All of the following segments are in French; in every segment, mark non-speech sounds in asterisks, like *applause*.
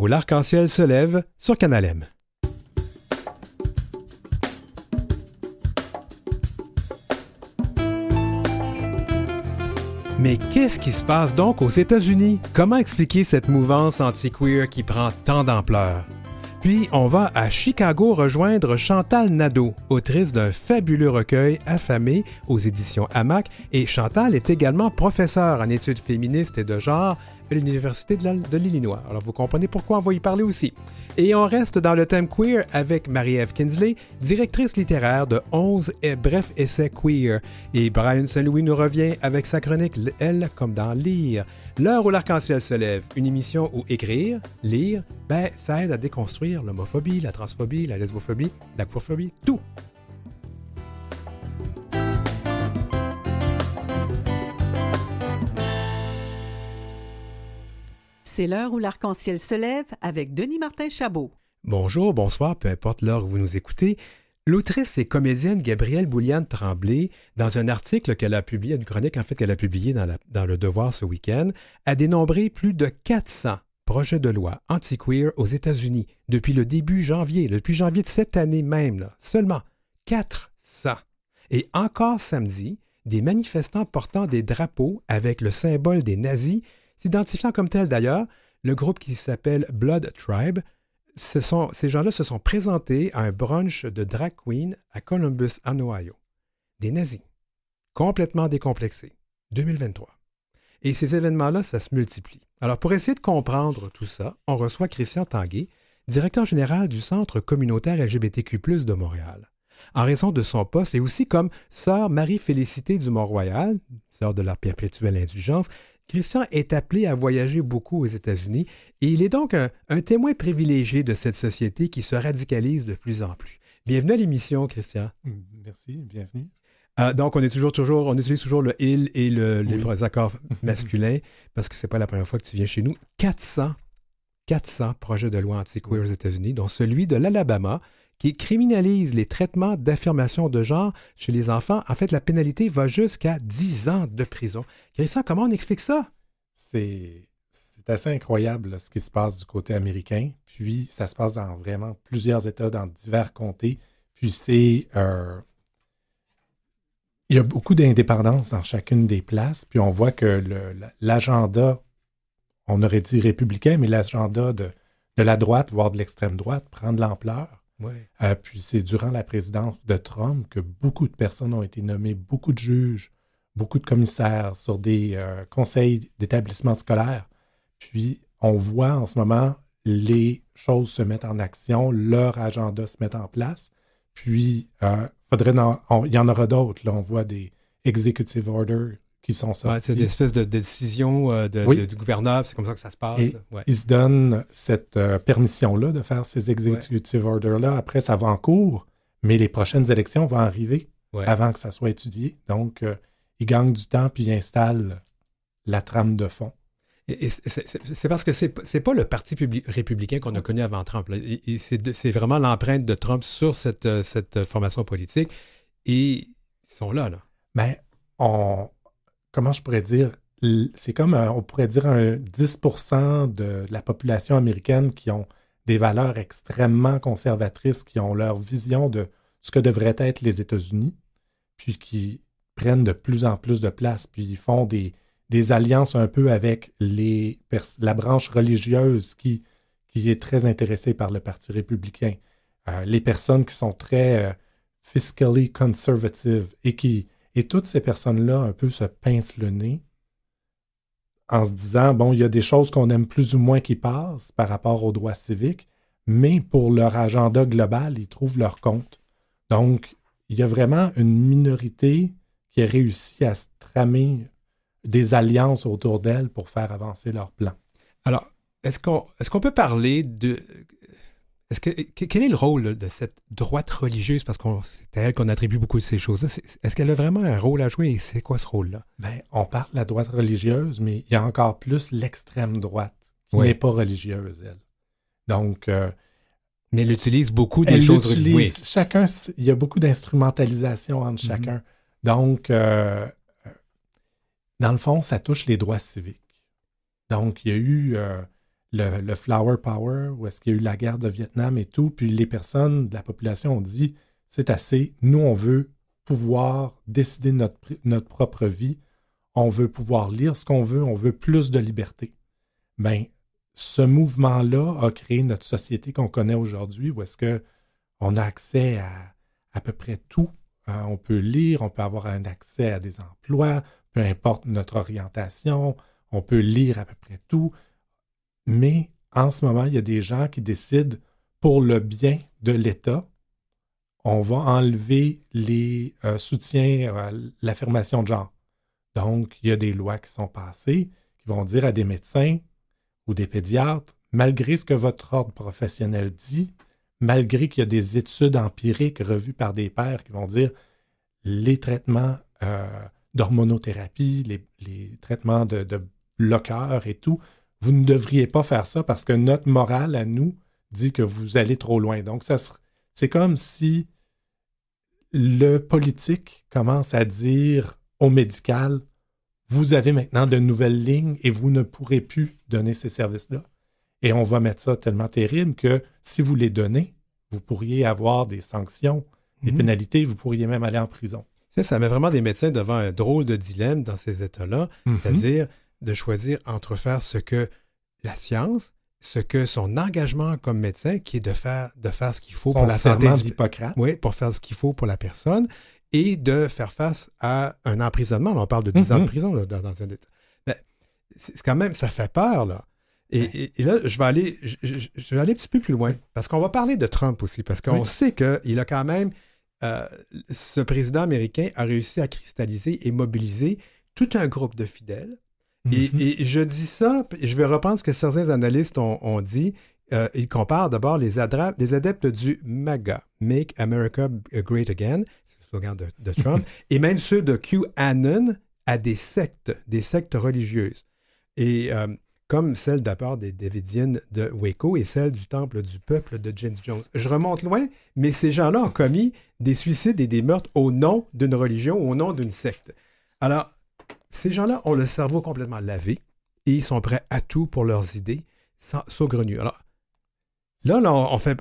où l'arc-en-ciel se lève sur Canalem. Mais qu'est-ce qui se passe donc aux États-Unis? Comment expliquer cette mouvance anti-queer qui prend tant d'ampleur? Puis, on va à Chicago rejoindre Chantal Nadeau, autrice d'un fabuleux recueil affamé aux éditions Hamac, et Chantal est également professeure en études féministes et de genre l'Université de l'Illinois. Alors vous comprenez pourquoi on va y parler aussi. Et on reste dans le thème queer avec Marie-Ève Kinsley, directrice littéraire de 11 et bref essais queer. Et Brian Saint-Louis nous revient avec sa chronique Elle comme dans Lire. L'heure où l'arc-en-ciel se lève, une émission où écrire, lire, ben, ça aide à déconstruire l'homophobie, la transphobie, la lesbophobie, la tout. C'est l'heure où l'arc-en-ciel se lève avec Denis Martin Chabot. Bonjour, bonsoir, peu importe l'heure où vous nous écoutez. L'autrice et comédienne Gabrielle Bouliane Tremblay, dans un article qu'elle a publié, une chronique en fait qu'elle a publié dans, Le Devoir ce week-end, a dénombré plus de 400 projets de loi anti-queer aux États-Unis depuis le début janvier, depuis janvier de cette année même, seulement 400. Et encore samedi, des manifestants portant des drapeaux avec le symbole des nazis S'identifiant comme tel d'ailleurs, le groupe qui s'appelle Blood Tribe, ces gens-là se sont présentés à un brunch de drag queen à Columbus, en Ohio. Des nazis, complètement décomplexés, 2023. Et ces événements-là, ça se multiplie. Alors, pour essayer de comprendre tout ça, on reçoit Christian Tanguay, directeur général du Centre communautaire LGBTQ, de Montréal. En raison de son poste et aussi comme sœur Marie-Félicité du Mont-Royal, sœur de la perpétuelle indulgence, Christian est appelé à voyager beaucoup aux États-Unis et il est donc un, témoin privilégié de cette société qui se radicalise de plus en plus. Bienvenue à l'émission, Christian. Mm, merci, bienvenue. Euh, donc, on est toujours, toujours, on utilise toujours le il et le, les accords *laughs* masculins parce que c'est pas la première fois que tu viens chez nous. 400, 400 projets de loi anti-queer aux États-Unis, dont celui de l'Alabama, qui criminalise les traitements d'affirmation de genre chez les enfants. En fait, la pénalité va jusqu'à 10 ans de prison. Christian, comment on explique ça? C'est assez incroyable ce qui se passe du côté américain. Puis, ça se passe dans vraiment plusieurs États, dans divers comtés. Puis, c'est. Euh, il y a beaucoup d'indépendance dans chacune des places. Puis, on voit que l'agenda, on aurait dit républicain, mais l'agenda de la droite, voire de l'extrême droite, prend de l'ampleur. Euh, puis c'est durant la présidence de Trump que beaucoup de personnes ont été nommées, beaucoup de juges, beaucoup de commissaires sur des euh, conseils d'établissements scolaires. Puis on voit en ce moment les choses se mettre en action, leur agenda se met en place. Puis euh, il y en aura d'autres. Là, on voit des executive orders qui sont sortis. c'est une espèce de décision euh, du gouverneur, c'est comme ça que ça se passe. Et Il se donne cette euh, permission-là de faire ces executive orders-là. Après, ça va en cours, mais les prochaines élections vont arriver avant que ça soit étudié. Donc, euh, il gagne du temps puis ils installe la trame de fond. C'est parce que c'est n'est pas le parti républicain qu'on a connu avant Trump. C'est vraiment l'empreinte de Trump sur cette, cette formation politique. Et ils sont là. là. Mais ben, on, comment je pourrais dire, c'est comme, euh, on pourrait dire, un 10 de la population américaine qui ont des valeurs extrêmement conservatrices, qui ont leur vision de ce que devraient être les États-Unis, puis qui prennent de plus en plus de place, puis ils font des, alliances un peu avec les la branche religieuse qui, qui est très intéressée par le Parti républicain, euh, les personnes qui sont très euh, fiscally conservative et qui et toutes ces personnes-là, un peu, se pincent le nez en se disant, bon, il y a des choses qu'on aime plus ou moins qui passent par rapport aux droits civiques, mais pour leur agenda global, ils trouvent leur compte. Donc, il y a vraiment une minorité qui a réussi à se tramer des alliances autour d'elle pour faire avancer leur plan. Alors, est-ce qu'on est peut parler de est-ce que, quel est le rôle de cette droite religieuse, parce qu'on c'est à elle qu'on attribue beaucoup de ces choses-là, est-ce qu'elle a vraiment un rôle à jouer et c'est quoi ce rôle-là? Ben, on parle de la droite religieuse, mais il y a encore plus l'extrême droite, qui n'est pas religieuse, elle. Donc... Euh, mais elle utilise beaucoup des choses... Utilise, Chacun, il y a beaucoup d'instrumentalisation entre mhm. chacun. Donc, euh, euh, dans le fond, ça touche les droits civiques. Donc, il y a eu le, Flower Power, où est-ce qu'il y a eu la guerre de Vietnam et tout, puis les personnes de la population ont dit, c'est assez, nous on veut pouvoir décider notre, notre propre vie, on veut pouvoir lire ce qu'on veut, on veut plus de liberté. Bien, ce mouvement-là a créé notre société qu'on connaît aujourd'hui, où est-ce qu'on a accès à à peu près tout. Hein. on peut lire, on peut avoir un accès à des emplois, peu importe notre orientation, on peut lire à peu près tout. Mais en ce moment, il y a des gens qui décident pour le bien de l'État, on va enlever les euh, soutiens euh, à l'affirmation de genre. Donc, il y a des lois qui sont passées qui vont dire à des médecins ou des pédiatres, malgré ce que votre ordre professionnel dit, malgré qu'il y a des études empiriques revues par des pairs qui vont dire les traitements euh, d'hormonothérapie, les, traitements de, de bloqueurs et tout vous ne devriez pas faire ça parce que notre morale à nous dit que vous allez trop loin. Donc, ça c'est comme si le politique commence à dire au médical, vous avez maintenant de nouvelles lignes et vous ne pourrez plus donner ces services-là. Et on va mettre ça tellement terrible que si vous les donnez, vous pourriez avoir des sanctions, des mhm. pénalités, vous pourriez même aller en prison. Ça, met vraiment des médecins devant un drôle de dilemme dans ces états-là, mhm. c'est-à-dire de choisir entre faire ce que la science, ce que son engagement comme médecin, qui est de faire, de faire ce qu'il faut pour la santé d'Hippocrate. pour faire ce qu'il faut pour la personne et de faire face à un emprisonnement. on parle de 10 ans de mhm. prison dans, un état. c'est quand même, ça fait peur, là. Et, là, je vais aller, je, vais aller un petit peu plus loin parce qu'on va parler de Trump aussi parce qu'on sait qu'il a quand même euh, ce président américain a réussi à cristalliser et mobiliser tout un groupe de fidèles Mm-hmm. et, je dis ça, je vais reprendre ce que certains analystes ont, dit. Euh, ils comparent d'abord les, adeptes du MAGA, Make America Great Again, c'est le slogan de, Trump, mm-hmm. et même ceux de QAnon à des sectes, des sectes religieuses. Et euh, comme celle d'abord des Davidiennes de Waco et celle du Temple du Peuple de James Jones. Je remonte loin, mais ces gens-là ont commis des suicides et des meurtres au nom d'une religion, au nom d'une secte. Alors, ces gens-là ont le cerveau complètement lavé et ils sont prêts à tout pour leurs idées sans saugrenues. Alors, là, on, fait,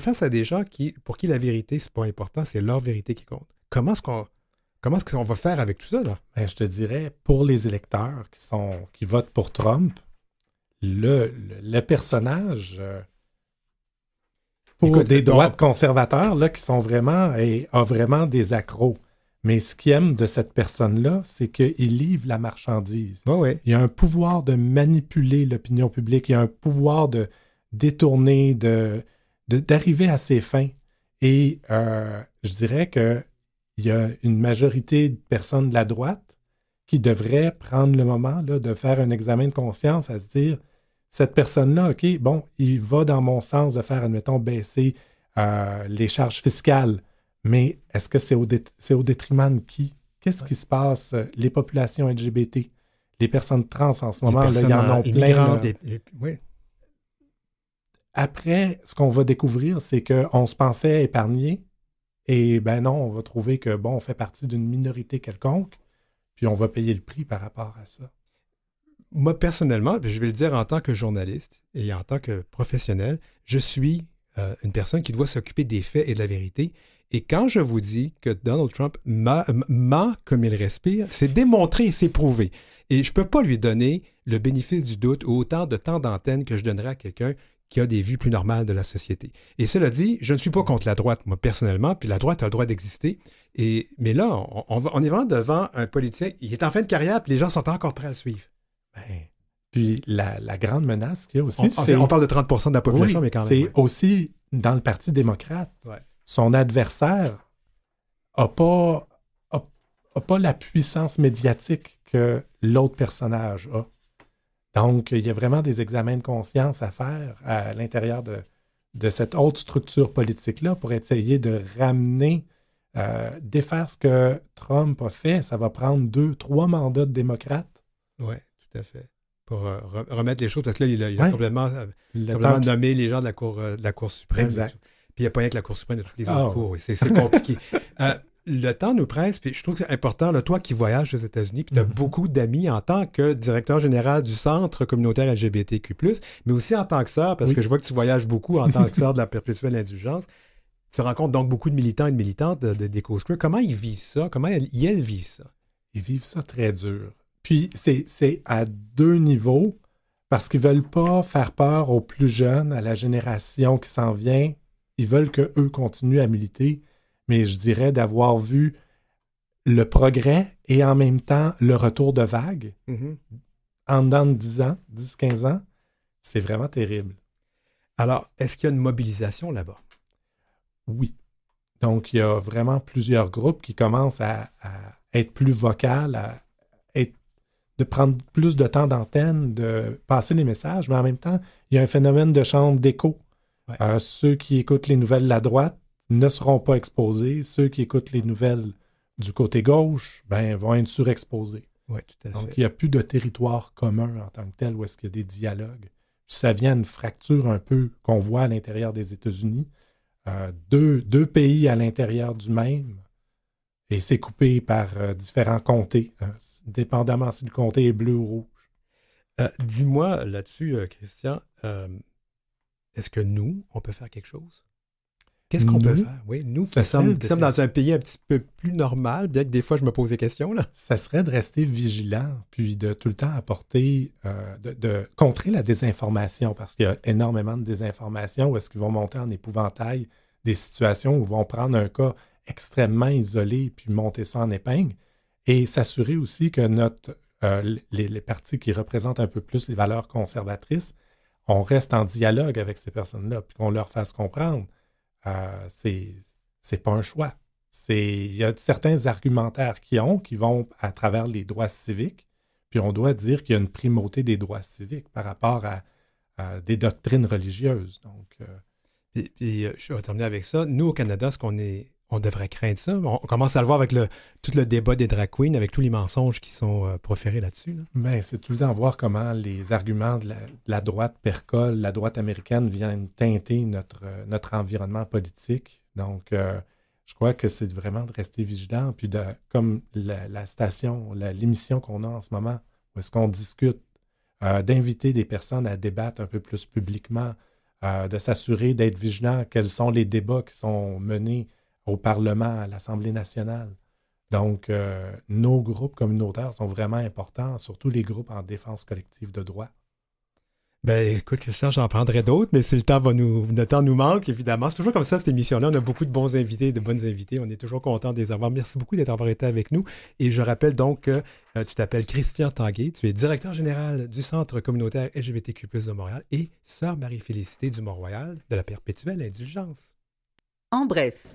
face à des gens qui, pour qui la vérité, c'est pas important, c'est leur vérité qui compte. Comment est-ce qu'on. va faire avec tout ça? Ben, je te dirais, pour les électeurs qui, votent pour Trump, le, personnage euh, des euh, droits conservateurs qui sont vraiment et vraiment des accros. Mais ce qu'il aime de cette personne-là, c'est qu'il livre la marchandise. Il y a un pouvoir de manipuler l'opinion publique, il y a un pouvoir de détourner, d'arriver à ses fins. Et euh, je dirais qu'il y a une majorité de personnes de la droite qui devraient prendre le moment de faire un examen de conscience, à se dire, cette personne-là, OK, bon, il va dans mon sens de faire, admettons, baisser euh, les charges fiscales mais est-ce que c'est au, détriment de qui? Qu'est-ce qui se passe? Euh, les populations LGBT, les personnes trans en ce moment, il y en a euh, plein. Après, ce qu'on va découvrir, c'est qu'on se pensait épargné, et ben non, on va trouver que, bon, on fait partie d'une minorité quelconque, puis on va payer le prix par rapport à ça. Moi, personnellement, je vais le dire en tant que journaliste et en tant que professionnel, je suis euh, une personne qui doit s'occuper des faits et de la vérité, et quand je vous dis que Donald Trump ment comme il respire, c'est démontré et c'est prouvé. Et je ne peux pas lui donner le bénéfice du doute ou autant de temps d'antenne que je donnerais à quelqu'un qui a des vues plus normales de la société. Et cela dit, je ne suis pas contre la droite, moi, personnellement, puis la droite a le droit d'exister. Et, mais là, on, est vraiment devant un politicien, il est en fin de carrière, puis les gens sont encore prêts à le suivre. Ben, puis la, grande menace qu'il y a aussi, on, c'est... parle de 30 de la population, mais quand même. C'est aussi dans le Parti démocrate son adversaire n'a pas, a, pas la puissance médiatique que l'autre personnage a. Donc, il y a vraiment des examens de conscience à faire à l'intérieur de, de cette haute structure politique-là pour essayer de ramener, euh, défaire ce que Trump a fait. Ça va prendre deux, trois mandats de démocrates. Oui, tout à fait. Pour euh, remettre les choses, parce que là, il a, complètement, euh, nommé les gens de la Cour, de la cour suprême. Exact. Puis il n'y a pas rien que la course suprême de tous les ah. autres cours. C'est compliqué. *laughs* Euh, le temps nous presse, puis je trouve que c'est important, là, toi qui voyages aux États-Unis, puis tu as mm-hmm. beaucoup d'amis en tant que directeur général du Centre communautaire LGBTQ, mais aussi en tant que sœur, parce que je vois que tu voyages beaucoup en tant que sœur de la perpétuelle indulgence. Tu rencontres donc beaucoup de militants et de militantes de, des causes Comment ils vivent ça? Comment elles, vivent ça? Ils vivent ça très dur. Puis c'est à deux niveaux, parce qu'ils veulent pas faire peur aux plus jeunes, à la génération qui s'en vient, ils veulent qu'eux continuent à militer, mais je dirais d'avoir vu le progrès et en même temps le retour de vague mm-hmm. en dedans de 10 ans, 10-15 ans, c'est vraiment terrible. Alors, est-ce qu'il y a une mobilisation là-bas? Oui. Donc, il y a vraiment plusieurs groupes qui commencent à, être plus vocales, à de prendre plus de temps d'antenne, de passer les messages, mais en même temps, il y a un phénomène de chambre d'écho euh, ceux qui écoutent les nouvelles de la droite ne seront pas exposés. Ceux qui écoutent les nouvelles du côté gauche ben, vont être surexposés. tout à Donc, il n'y a plus de territoire commun en tant que tel où est-ce qu'il y a des dialogues. Puis ça vient une fracture un peu qu'on voit à l'intérieur des États-Unis. Euh, deux, pays à l'intérieur du même, et c'est coupé par euh, différents comtés, dépendamment si le comté est bleu ou rouge. Dis-moi là-dessus, Christian, est-ce que nous, on peut faire quelque chose? Qu'est-ce qu'on peut faire? Oui, nous, sommes dans un pays un petit peu plus normal, bien que des fois je me pose des questions. Là. Ça serait de rester vigilant, puis de tout le temps apporter, euh, de, contrer la désinformation, parce qu'il y a énormément de désinformation où est-ce qu'ils vont monter en épouvantail des situations où ils vont prendre un cas extrêmement isolé puis monter ça en épingle et s'assurer aussi que notre, euh, les, les partis qui représentent un peu plus les valeurs conservatrices on reste en dialogue avec ces personnes-là, puis qu'on leur fasse comprendre, euh, c'est, pas un choix. C'est, il y a certains argumentaires qui ont, qui vont à travers les droits civiques, puis on doit dire qu'il y a une primauté des droits civiques par rapport à, des doctrines religieuses. Donc, euh, puis, euh, je vais terminer avec ça. Nous, au Canada, ce qu'on est on devrait craindre ça. On, commence à le voir avec tout le débat des drag queens, avec tous les mensonges qui sont euh, proférés là-dessus. Ben, c'est tout le temps voir comment les arguments de la, droite percolent, la droite américaine viennent teinter notre, euh, notre environnement politique. Donc, euh, je crois que c'est vraiment de rester vigilant. Puis, de, comme la, la station, l'émission qu'on a en ce moment, où est-ce qu'on discute, d'inviter des personnes à débattre un peu plus publiquement, de s'assurer d'être vigilant, quels sont les débats qui sont menés au Parlement, à l'Assemblée nationale. Donc, euh, nos groupes communautaires sont vraiment importants, surtout les groupes en défense collective de droit. Ben, écoute, Christian, j'en prendrai d'autres, mais si le temps va nous, le temps nous manque, évidemment. C'est toujours comme ça, cette émission-là. On a beaucoup de bons invités de bonnes invités. On est toujours content de les avoir. Merci beaucoup d'être été avec nous. Et je rappelle donc que euh, tu t'appelles Christian Tanguay. Tu es directeur général du Centre communautaire LGBTQ+, de Montréal et Sœur Marie-Félicité du Mont-Royal de la perpétuelle indulgence. – En bref.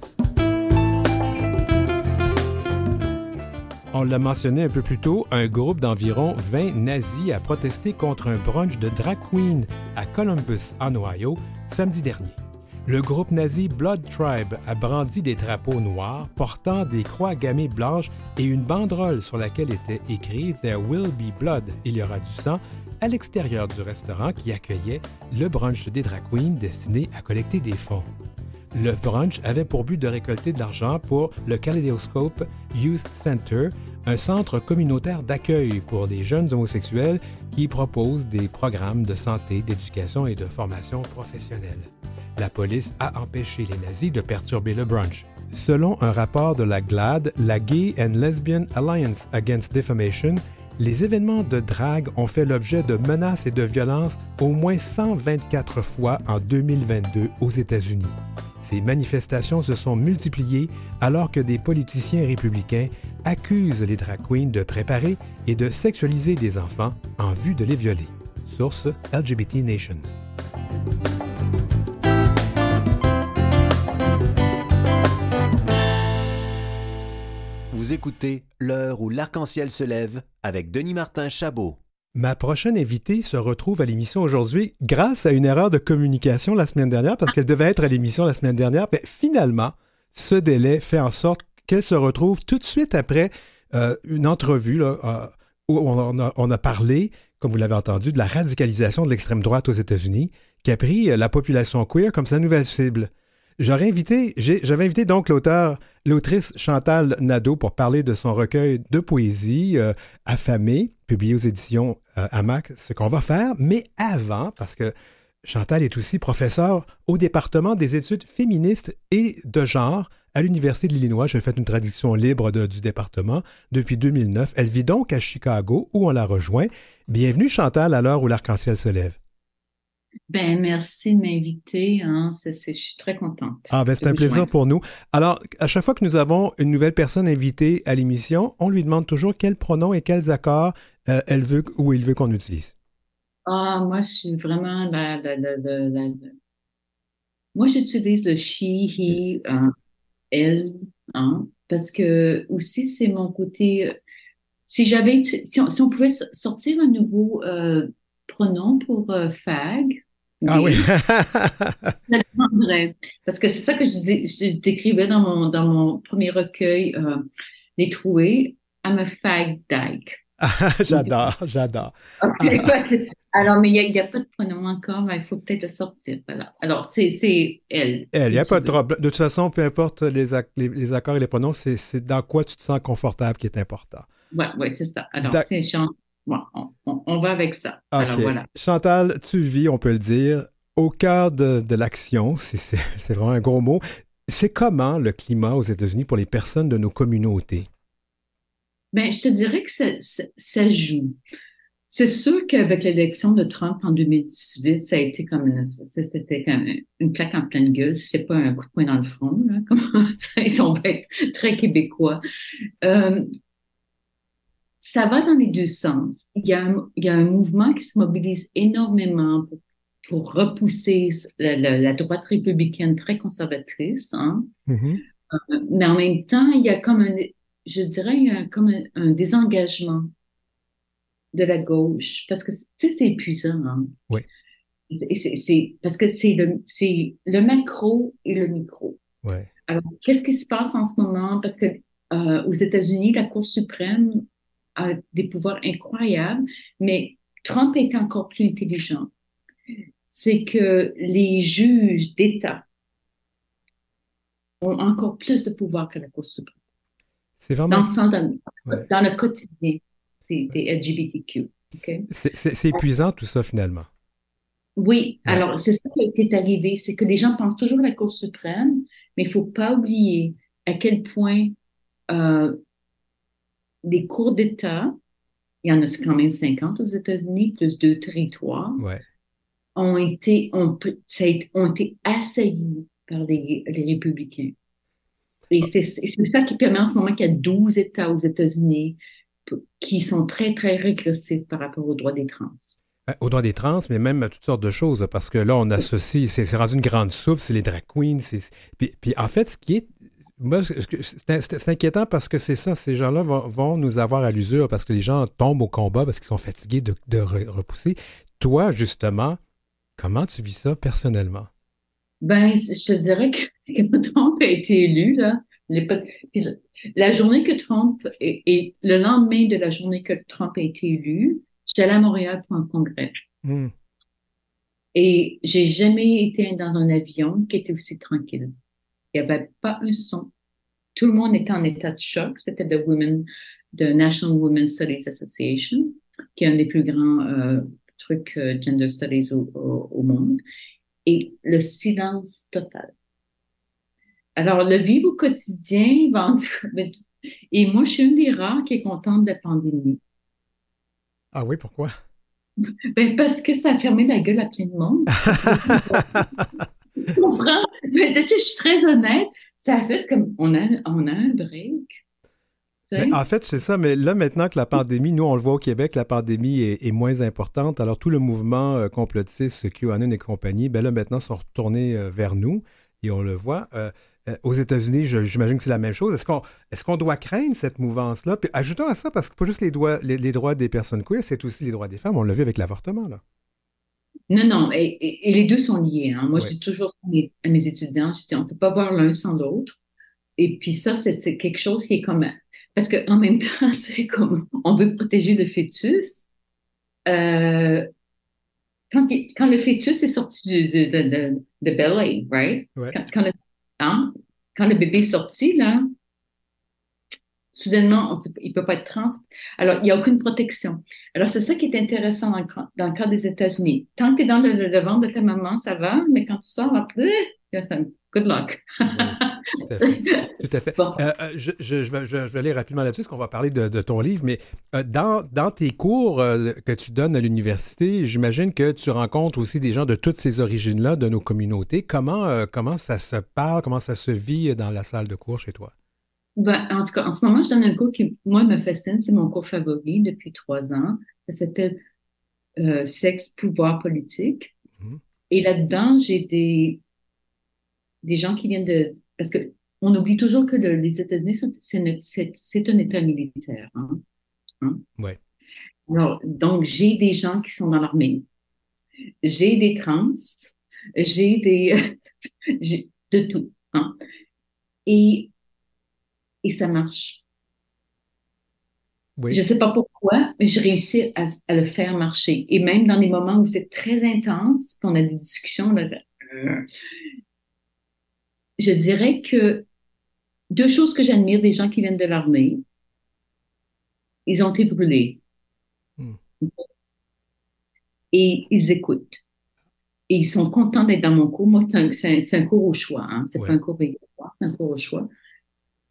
On l'a mentionné un peu plus tôt, un groupe d'environ 20 nazis a protesté contre un brunch de drag queen à Columbus, en Ohio, samedi dernier. Le groupe nazi Blood Tribe a brandi des drapeaux noirs portant des croix gammées blanches et une banderole sur laquelle était écrit There will be blood, il y aura du sang, à l'extérieur du restaurant qui accueillait le brunch des drag queens destiné à collecter des fonds. Le brunch avait pour but de récolter de l'argent pour le Kaleidoscope Youth Center, un centre communautaire d'accueil pour des jeunes homosexuels qui propose des programmes de santé, d'éducation et de formation professionnelle. La police a empêché les nazis de perturber le brunch. Selon un rapport de la GLAAD, la Gay and Lesbian Alliance Against Defamation, les événements de drague ont fait l'objet de menaces et de violences au moins 124 fois en 2022 aux États-Unis. Ces manifestations se sont multipliées alors que des politiciens républicains accusent les drag queens de préparer et de sexualiser des enfants en vue de les violer. Source LGBT Nation. Vous écoutez L'heure où l'arc-en-ciel se lève avec Denis Martin Chabot. Ma prochaine invitée se retrouve à l'émission aujourd'hui grâce à une erreur de communication la semaine dernière, parce ah. qu'elle devait être à l'émission la semaine dernière. Mais finalement, ce délai fait en sorte qu'elle se retrouve tout de suite après euh, une entrevue euh, où on a, parlé, comme vous l'avez entendu, de la radicalisation de l'extrême droite aux États-Unis, qui a pris euh, la population queer comme sa nouvelle cible. j'avais invité donc l'auteur, l'autrice Chantal Nadeau pour parler de son recueil de poésie affamée publié aux éditions euh, AMAC, ce qu'on va faire. Mais avant, parce que Chantal est aussi professeure au département des études féministes et de genre à l'Université de l'Illinois. J'ai fait une traduction libre du département depuis 2009. Elle vit donc à Chicago où on la rejoint. Bienvenue Chantal à l'heure où l'arc-en-ciel se lève. Ben, merci de m'inviter. Hein. je suis très contente. Ah, ben, c'est un plaisir pour nous. Alors, à chaque fois que nous avons une nouvelle personne invitée à l'émission, on lui demande toujours quels pronoms et quels accords euh, elle veut ou il veut qu'on utilise. Ah, moi, je suis vraiment la. moi, j'utilise le she, he, euh, elle, hein, parce que aussi, c'est mon côté. Euh, si j'avais, si on, pouvait sortir un nouveau pronom pour fag, ah oui. *laughs* Parce que c'est ça que je, décrivais dans mon, dans mon premier recueil, euh, Les Trouées. I'm a fag dyke. *laughs* j'adore, *laughs* j'adore. Alors, mais il n'y a, pas de pronom encore, il faut peut-être le sortir. Alors, c'est elle. Elle, il a pas de De toute façon, peu importe les, les, accords et les pronoms, c'est dans quoi tu te sens confortable qui est important. Oui, ouais, c'est ça. Alors, c'est Bon, on, va avec ça. Alors, voilà. Chantal, tu vis, on peut le dire, au cœur de, l'action, *laughs* c'est vraiment un gros mot. C'est comment le climat aux États-Unis pour les personnes de nos communautés? Bien, je te dirais que ça, joue. C'est sûr qu'avec l'élection de Trump en 2018, ça a été comme une, c'était une claque en pleine gueule, c'est pas un coup de poing dans le front, *laughs* Ils sont très québécois. Euh, ça va dans les deux sens. Il y a un, il y a un mouvement qui se mobilise énormément pour, repousser la, droite républicaine très conservatrice, hein. mm-hmm. euh, mais en même temps, il y a comme un, je dirais, comme un, désengagement de la gauche, parce que, c'est épuisant. Hein. Oui. C'est parce que c'est le, le macro et le micro. Ouais. Alors, qu'est-ce qui se passe en ce moment? Parce que euh, aux États-Unis, la Cour suprême a des pouvoirs incroyables, mais Trump est encore plus intelligent. C'est que les juges d'État ont encore plus de pouvoir que la Cour suprême. C'est vraiment. Dans, dans, le quotidien des, LGBTQ. C'est épuisant tout ça finalement. Oui, alors c'est ça qui est arrivé, c'est que les gens pensent toujours à la Cour suprême, mais il ne faut pas oublier à quel point euh, des cours d'État. Il y en a quand même 50 aux États-Unis, plus deux territoires. Ont été, ont, été assaillis par les, républicains. Et ah. c'est ça qui permet en ce moment qu'il y a 12 États aux États-Unis qui sont très, très régressifs par rapport aux droits des trans. Euh, aux droits des trans, mais même à toutes sortes de choses, parce que là, on associe, c'est rendu une grande soupe, c'est les drag queens. puis, en fait, ce qui est c'est inquiétant parce que c'est ça, ces gens-là vont, nous avoir à l'usure parce que les gens tombent au combat parce qu'ils sont fatigués de, repousser. Toi, justement, comment tu vis ça personnellement? Ben, je te dirais que, *laughs* Trump a été élu, là, la journée que Trump et, le lendemain de la journée que Trump a été élu, j'étais à Montréal pour un congrès. Hmm. Et j'ai jamais été dans un avion qui était aussi tranquille. Il n'y avait pas un son. Tout le monde était en état de choc. C'était de Women, de National Women's Studies Association, qui est un des plus grands euh, trucs euh, gender studies au, monde. Et le silence total. Alors, le vivre au quotidien, *laughs* et moi, je suis une des rares qui est contente de la pandémie. Ah oui, pourquoi? Ben parce que ça a fermé la gueule à plein de monde. *laughs* Je comprends? Ben, je suis très honnête. Ça a fait comme on a, on a un break. en fait, c'est ça, mais là maintenant que la pandémie, nous on le voit au Québec, la pandémie est, moins importante. Alors tout le mouvement euh, complotiste, QAnon et compagnie, ben là maintenant sont retournés euh, vers nous et on le voit. Euh, aux États-Unis, j'imagine que c'est la même chose. Est-ce qu'on doit craindre cette mouvance-là? Puis ajoutons à ça, parce que pas juste les, droits, les droits des personnes queer, c'est aussi les droits des femmes. On l'a vu avec l'avortement, là. Non, non, et, et, les deux sont liés. Hein. Moi, je dis toujours à mes, à mes étudiants, je dis, on ne peut pas voir l'un sans l'autre. Et puis ça, c'est quelque chose qui est comme... Parce qu'en même *laughs* temps, c'est comme on veut protéger le fœtus. Euh, quand, le fœtus est sorti de, de, de, de belly, right? Quand, le, hein? quand, le, bébé est sorti, là, Soudainement, il ne peut pas être trans. Alors, il n'y a aucune protection. Alors, c'est ça qui est intéressant dans le, dans des États-Unis. Tant que dans le, devant de ta maman, ça va, mais quand tu sors, après, euh, good luck. Tout à fait. je, vais, aller rapidement là-dessus, parce qu'on va parler de, ton livre, mais euh, dans, tes cours euh, que tu donnes à l'université, j'imagine que tu rencontres aussi des gens de toutes ces origines-là, de nos communautés. comment ça se parle, comment ça se vit dans la salle de cours chez toi? Ben, en tout cas, en ce moment, je donne un cours qui, moi, me fascine. C'est mon cours favori depuis trois ans. Ça s'appelle euh, Sexe, pouvoir politique. Mm-hmm. Et là-dedans, j'ai des, des gens qui viennent de. Parce que on oublie toujours que les États-Unis, c'est un État militaire. Hein. hein? Ouais. Alors, donc, j'ai des gens qui sont dans l'armée. J'ai des trans. J'ai des. *laughs* de tout. Hein? Et et ça marche. Je ne sais pas pourquoi, mais je réussis à, le faire marcher. Et même dans les moments où c'est très intense, on a des discussions, là, euh, je dirais que deux choses que j'admire des gens qui viennent de l'armée, ils ont été brûlés. Hmm. Et ils écoutent. Et ils sont contents d'être dans mon cours. Moi, c'est un, cours au choix. Hein. C'est pas un cours régulier, c'est un cours au choix.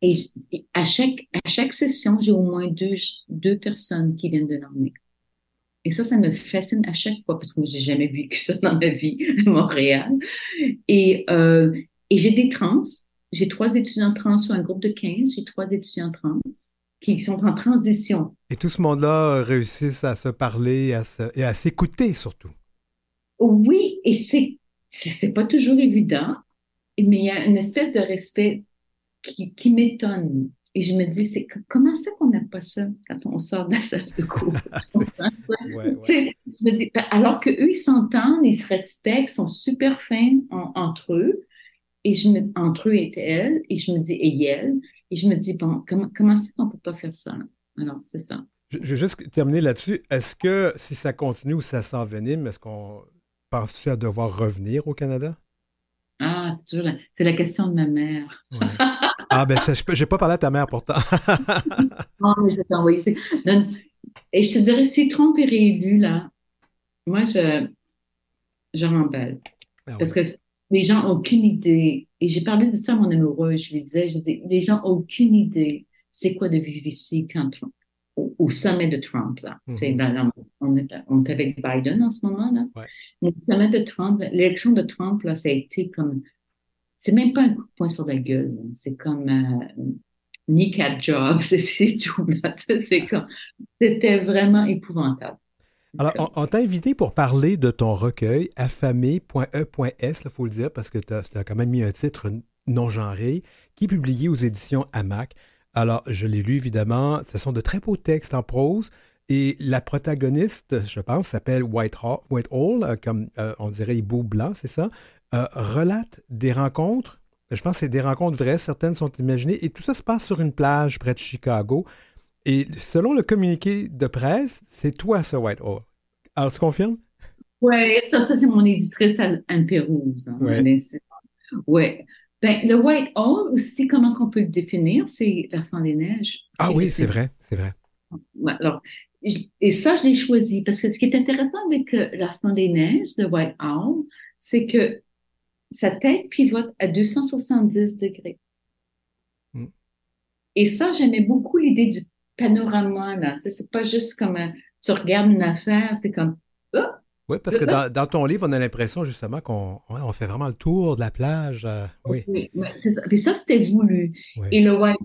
Et, à chaque, à chaque session, j'ai au moins deux, deux personnes qui viennent de l'armée. Et ça, ça me fascine à chaque fois parce que j'ai jamais vécu ça dans ma vie à Montréal. Et, euh, et j'ai des trans. J'ai trois étudiants trans sur un groupe de 15. J'ai trois étudiants trans qui sont en transition. Et tout ce monde-là réussissent à se parler à se, et à s'écouter surtout. Oui, et c'est, c'est pas toujours évident, mais il y a une espèce de respect qui, m'étonne. Et je me dis, c'est comment ça qu'on n'a pas ça quand on sort de la salle de cours? alors qu'eux, ils s'entendent, ils se respectent, sont super fins entre eux, et je me, entre eux et elle, et je me dis, et elle, et je me dis, bon, comment, comment c'est qu'on ne peut pas faire ça? Alors, c'est ça. Je, vais juste terminer là-dessus. Est-ce que si ça continue ou ça s'envenime, est-ce qu'on pense-tu à devoir revenir au Canada? Ah, c'est toujours la, c'est la question de ma mère. *laughs* Ah, ben, je n'ai pas parlé à ta mère pourtant. non, *laughs* ah, mais je envoyé Non, Et je te dirais, si Trump est réélu, là, moi, je, je ben Parce que les gens n'ont aucune idée. Et j'ai parlé de ça à mon amoureux. Je lui disais, les gens n'ont aucune idée c'est quoi de vivre ici quand Trump, au, sommet de Trump. Là. Mhm. C'est dans on, est, avec Biden en ce moment. Là. le sommet de Trump, l'élection de Trump, là, ça a été comme c'est même pas un coup de poing sur la gueule. C'est comme euh, Nick Jobs. *laughs* c'est tout. C'était vraiment épouvantable. Alors, on, t'a invité pour parler de ton recueil, affamé.e.s, il faut le dire, parce que tu as, quand même mis un titre non-genré, qui est publié aux éditions AMAC. Alors, je l'ai lu, évidemment. Ce sont de très beaux textes en prose. Et la protagoniste, je pense, s'appelle Whitehall, Whitehall, euh, comme euh, on dirait hibou blanc, c'est ça? Euh, relate des rencontres. Je pense que c'est des rencontres vraies, certaines sont imaginées, et tout ça se passe sur une plage près de Chicago. Et selon le communiqué de presse, c'est toi, ce Whitehall. Alors, tu confirmes? Oui, ça, ça c'est mon éditrice Anne Pérouse. Hein, oui. Ouais. Ben, le Whitehall aussi, comment qu'on peut le définir, c'est la fin des neiges. Ah oui, c'est vrai, c'est vrai. alors, et ça, je l'ai choisi parce que ce qui est intéressant avec euh, la fin des neiges, le Whitehall, c'est que sa tête pivote à 270 degrés. Mm. Et ça, j'aimais beaucoup l'idée du panorama, là. C'est pas juste comme tu regardes une affaire, c'est comme. Oh, oui, parce que oh! dans, ton livre, on a l'impression justement qu'on on fait vraiment le tour de la plage. Euh, oui. oui c'est ça. Puis ça, c'était voulu. Et le Hall,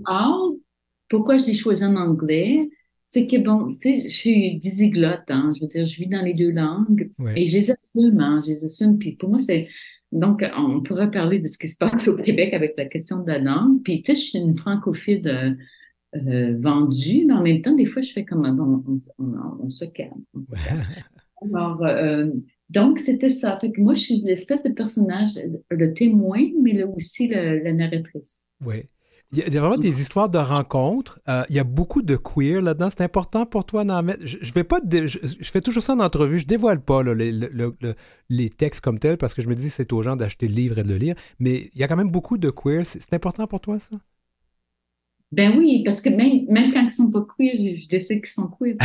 pourquoi je l'ai choisi en anglais, c'est que bon, tu sais, je suis disiglotte, hein. je veux dire, je vis dans les deux langues et je les assume, hein, je les assume. Puis pour moi, c'est donc, on pourrait parler de ce qui se passe au Québec avec la question de la langue. Puis, tu sais, je suis une francophile euh, euh, vendue, mais en même temps, des fois, je fais comme, on, se calme. *laughs* Alors, euh, donc, c'était ça. Fait que moi, je suis une espèce de personnage, le témoin, mais là aussi la narratrice. Oui. Il y, a, vraiment des histoires de rencontres. Euh, il y a beaucoup de queer là-dedans. C'est important pour toi d'en Je, vais pas. Je, fais toujours ça en entrevue. Je dévoile pas les, textes comme tels parce que je me dis c'est aux gens d'acheter le livre et de le lire. Mais il y a quand même beaucoup de queer. C'est important pour toi ça Ben oui, parce que même, même quand ils sont pas queer, je, sais qu'ils sont queer. *laughs*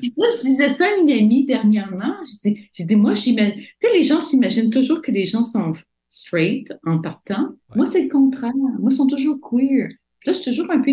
je disais ça une amie dernièrement. moi, j'imagine. Tu sais, les gens s'imaginent toujours que les gens sont straight en partant. Moi, c'est le contraire. Moi, ils sont toujours queer. là, je suis toujours un peu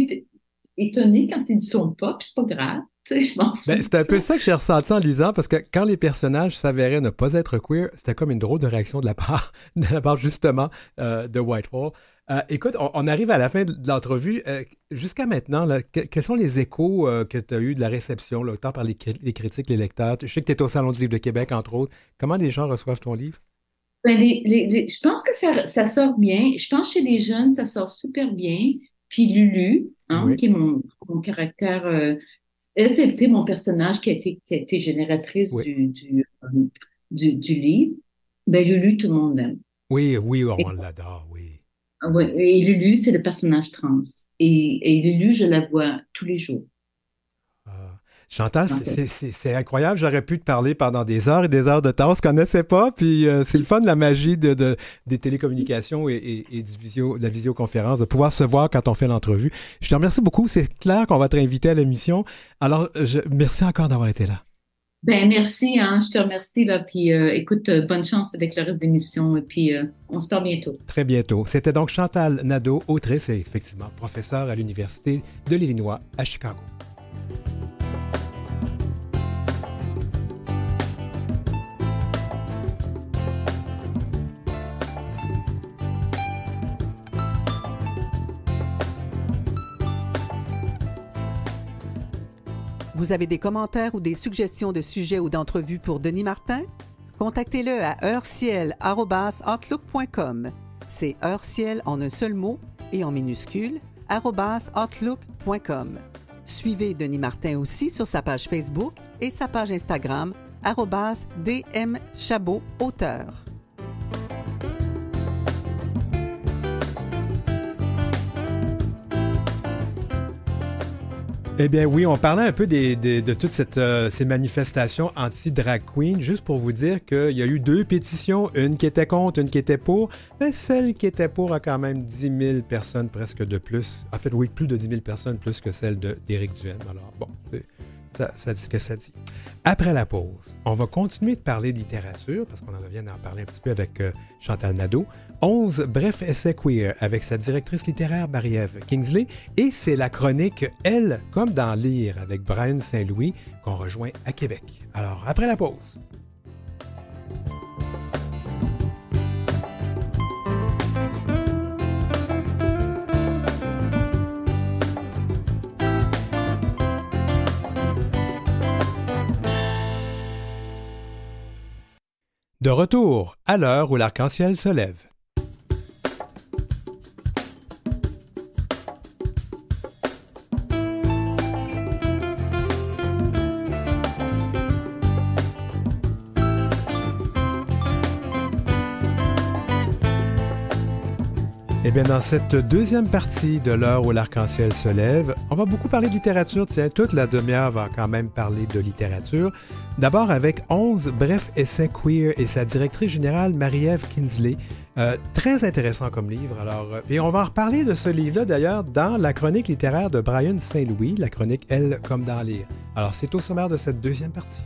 étonnée quand ils ne sont pas, puis c'est pas grave. Ben, c'est un peu ça que j'ai ressenti en lisant, parce que quand les personnages s'avéraient ne pas être queer, c'était comme une drôle de réaction de la part, *laughs* de la part justement euh, de Whitehall. Euh, écoute, on, arrive à la fin de l'entrevue. Euh, jusqu'à maintenant, quels sont les échos que tu as eus de la réception, autant par les, critiques, les lecteurs? Je sais que tu es au Salon du livre de Québec, entre autres. Comment les gens reçoivent ton livre? Ben, je pense que ça, ça, sort bien. Je pense que chez les jeunes, ça sort super bien. Puis Lulu, hein, qui est mon, caractère, était euh, mon personnage qui a été, qui génératrice du, euh, du, du, livre. Ben, Lulu, tout le monde l'aime. Oui, oui, on l'adore, oui. Ah oui, et Lulu, c'est le personnage trans. Et, et, Lulu, je la vois tous les jours. Ah. Chantal, c'est incroyable. J'aurais pu te parler pendant des heures et des heures de temps. On ne se connaissait pas, puis euh, c'est le fun, la magie des télécommunications et, de la visioconférence, de pouvoir se voir quand on fait l'entrevue. Je te remercie beaucoup. C'est clair qu'on va te réinviter à l'émission. Alors, je, merci encore d'avoir été là. Ben merci, hein. je te remercie puis euh, écoute, euh, bonne chance avec le reste de l'émission et puis on se parle bientôt. Très bientôt. C'était donc Chantal Nadeau, autrice et effectivement professeur à l'université de l'Illinois à Chicago. avez des commentaires ou des suggestions de sujets ou d'entrevues pour Denis Martin, contactez-le à heurciel.outlook.com. C'est heurciel en un seul mot et en minuscule, outlook.com. Suivez Denis Martin aussi sur sa page Facebook et sa page Instagram, dmchabot auteur. Eh bien oui, on parlait un peu des, de toutes euh, ces manifestations anti-drag queen, juste pour vous dire qu'il y a eu deux pétitions, une qui était contre, une qui était pour. Mais celle qui était pour a quand même 10 000 personnes presque de plus. En fait, oui, plus de 10 000 personnes plus que celle d'Éric Duhem. Alors bon, ça, dit ce que ça dit. Après la pause, on va continuer de parler de littérature, parce qu'on en vient d'en parler un petit peu avec euh, Chantal Nadeau, 11 brefs essais queer avec sa directrice littéraire Marie-Ève Kingsley et c'est la chronique Elle comme dans Lire avec Brian Saint-Louis qu'on rejoint à Québec. Alors, après la pause. De retour à l'heure où l'arc-en-ciel se lève. dans cette deuxième partie de l'heure où l'arc-en-ciel se lève, on va beaucoup parler de littérature. Tiens, toute la demi-heure va quand même parler de littérature. D'abord avec 11 brefs essais queer et sa directrice générale Marie-Ève Kinsley. Euh, très intéressant comme livre. Alors, euh, et on va en reparler de ce livre-là d'ailleurs dans la chronique littéraire de Brian Saint-Louis, la chronique Elle comme dans lire. Alors, c'est au sommaire de cette deuxième partie.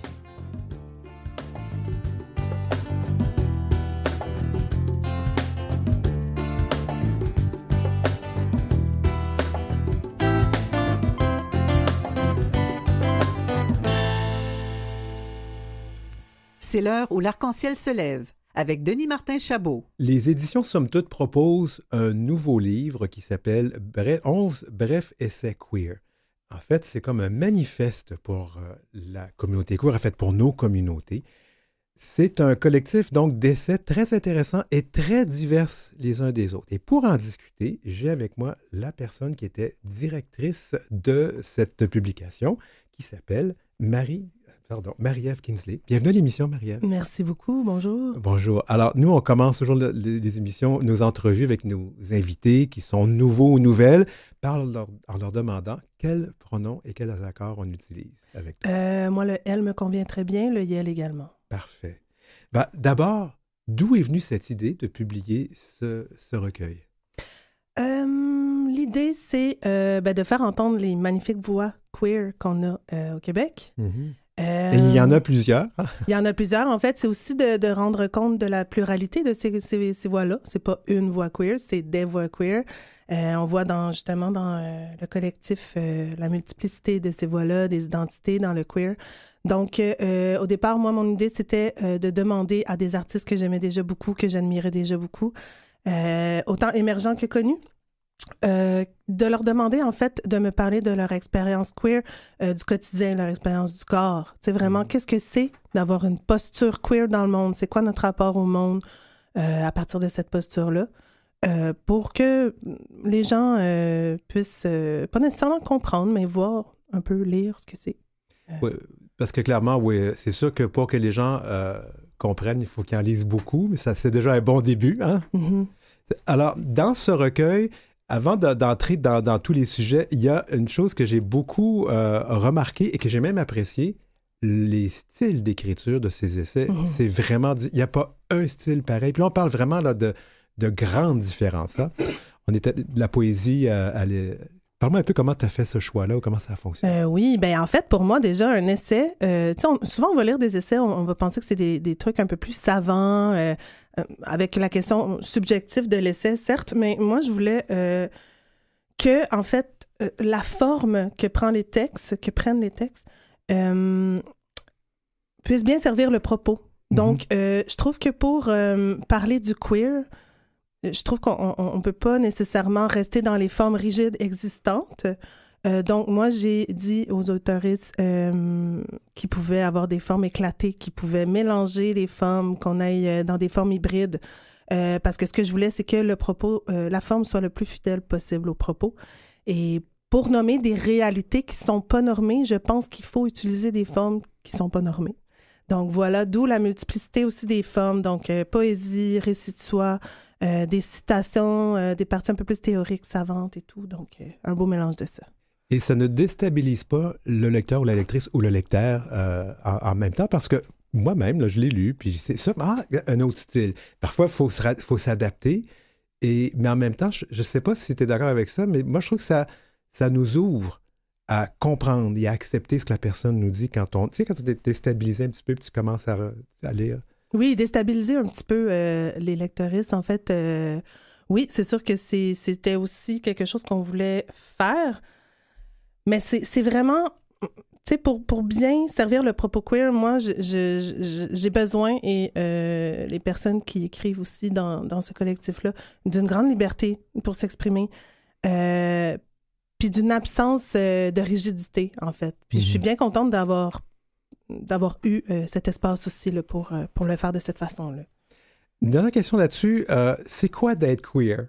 l'heure où l'arc-en-ciel se lève avec Denis Martin Chabot. Les éditions Somme Toute proposent un nouveau livre qui s'appelle 11 brefs essais queer. En fait, c'est comme un manifeste pour euh, la communauté queer, en fait pour nos communautés. C'est un collectif donc d'essais très intéressants et très divers les uns des autres. Et pour en discuter, j'ai avec moi la personne qui était directrice de cette publication qui s'appelle Marie Marie-Ève Kinsley. Bienvenue à l'émission, Marie-Ève. Merci beaucoup. Bonjour. Bonjour. Alors, nous, on commence toujours les émissions, nos entrevues avec nos invités qui sont nouveaux ou nouvelles en leur demandant quel pronom et quels accords on utilise avec toi. Euh, moi, le elle » me convient très bien, le YEL également. Parfait. Ben, d'abord, d'où est venue cette idée de publier ce, recueil? Euh, l'idée, c'est euh, ben, de faire entendre les magnifiques voix queer qu'on a au Québec. Mm-hmm il y en a euh, plusieurs. il y en a plusieurs. En fait, c'est aussi de, de, rendre compte de la pluralité de ces, ces, ces voix-là. C'est pas une voix queer, c'est des voix queer. Euh, on voit dans, justement dans euh, le collectif euh, la multiplicité de ces voix-là, des identités dans le queer. Donc, au départ, moi, mon idée, c'était de demander à des artistes que j'aimais déjà beaucoup, que j'admirais déjà beaucoup, autant émergents que connus, euh, de leur demander en fait de me parler de leur expérience queer euh, du quotidien, leur expérience du corps. C'est vraiment mm. qu'est-ce que c'est d'avoir une posture queer dans le monde. C'est quoi notre rapport au monde euh, à partir de cette posture-là pour que les gens puissent pas nécessairement comprendre, mais voir un peu lire ce que c'est. Oui, parce que clairement, oui, c'est sûr que pour que les gens comprennent, il faut qu'ils en lisent beaucoup, mais ça c'est déjà un bon début. Hein? Mm-hmm. Alors, dans ce recueil, avant d'entrer dans, tous les sujets, il y a une chose que j'ai beaucoup euh, remarquée et que j'ai même appréciée. Les styles d'écriture de ces essais, mhm. c'est vraiment... Il n'y a pas un style pareil. Puis là, on parle vraiment là, de, de grandes différences. Hein. On était de la poésie, euh, Parle-moi un peu comment tu as fait ce choix-là ou comment ça fonctionne. Euh, oui, ben en fait, pour moi, déjà, un essai, souvent on va lire des essais, on, va penser que c'est des, trucs un peu plus savants, euh, avec la question subjective de l'essai, certes, mais moi, je voulais euh, que, en fait, euh, la forme que prend les textes, que prennent les textes, puisse bien servir le propos. Mhm. Donc, je trouve que pour parler du queer, je trouve qu'on ne peut pas nécessairement rester dans les formes rigides existantes. Euh, donc, moi, j'ai dit aux autoristes euh, qu'ils pouvaient avoir des formes éclatées, qu'ils pouvaient mélanger les formes, qu'on aille euh, dans des formes hybrides, parce que ce que je voulais, c'est que le propos, la forme soit le plus fidèle possible au propos. Et pour nommer des réalités qui ne sont pas normées, je pense qu'il faut utiliser des formes qui sont pas normées. Donc voilà, d'où la multiplicité aussi des formes, donc poésie, récit de soi, des citations, des parties un peu plus théoriques, savantes et tout. Donc un beau mélange de ça et ça ne déstabilise pas le lecteur ou la lectrice ou le lecteur euh, en, même temps parce que moi-même, je l'ai lu, puis c'est ça, ah, un autre style. Parfois, il faut, s'adapter, et, mais en même temps, je ne sais pas si tu es d'accord avec ça, mais moi, je trouve que ça, ça nous ouvre à comprendre et à accepter ce que la personne nous dit quand on. Tu sais, quand tu es déstabilisé un petit peu, tu commences à, lire. Oui, déstabiliser un petit peu euh, les lectoristes, en fait. Euh, oui, c'est sûr que c'était aussi quelque chose qu'on voulait faire mais c'est vraiment tu pour, pour bien servir le propos queer, moi, j'ai besoin, et euh, les personnes qui écrivent aussi dans, dans ce collectif-là, d'une grande liberté pour s'exprimer, euh, puis d'une absence euh, de rigidité, en fait. Puis je suis mhm. bien contente d'avoir d'avoir eu cet espace aussi là, pour, pour le faire de cette façon-là. Une dernière question là-dessus, c'est quoi d'être queer?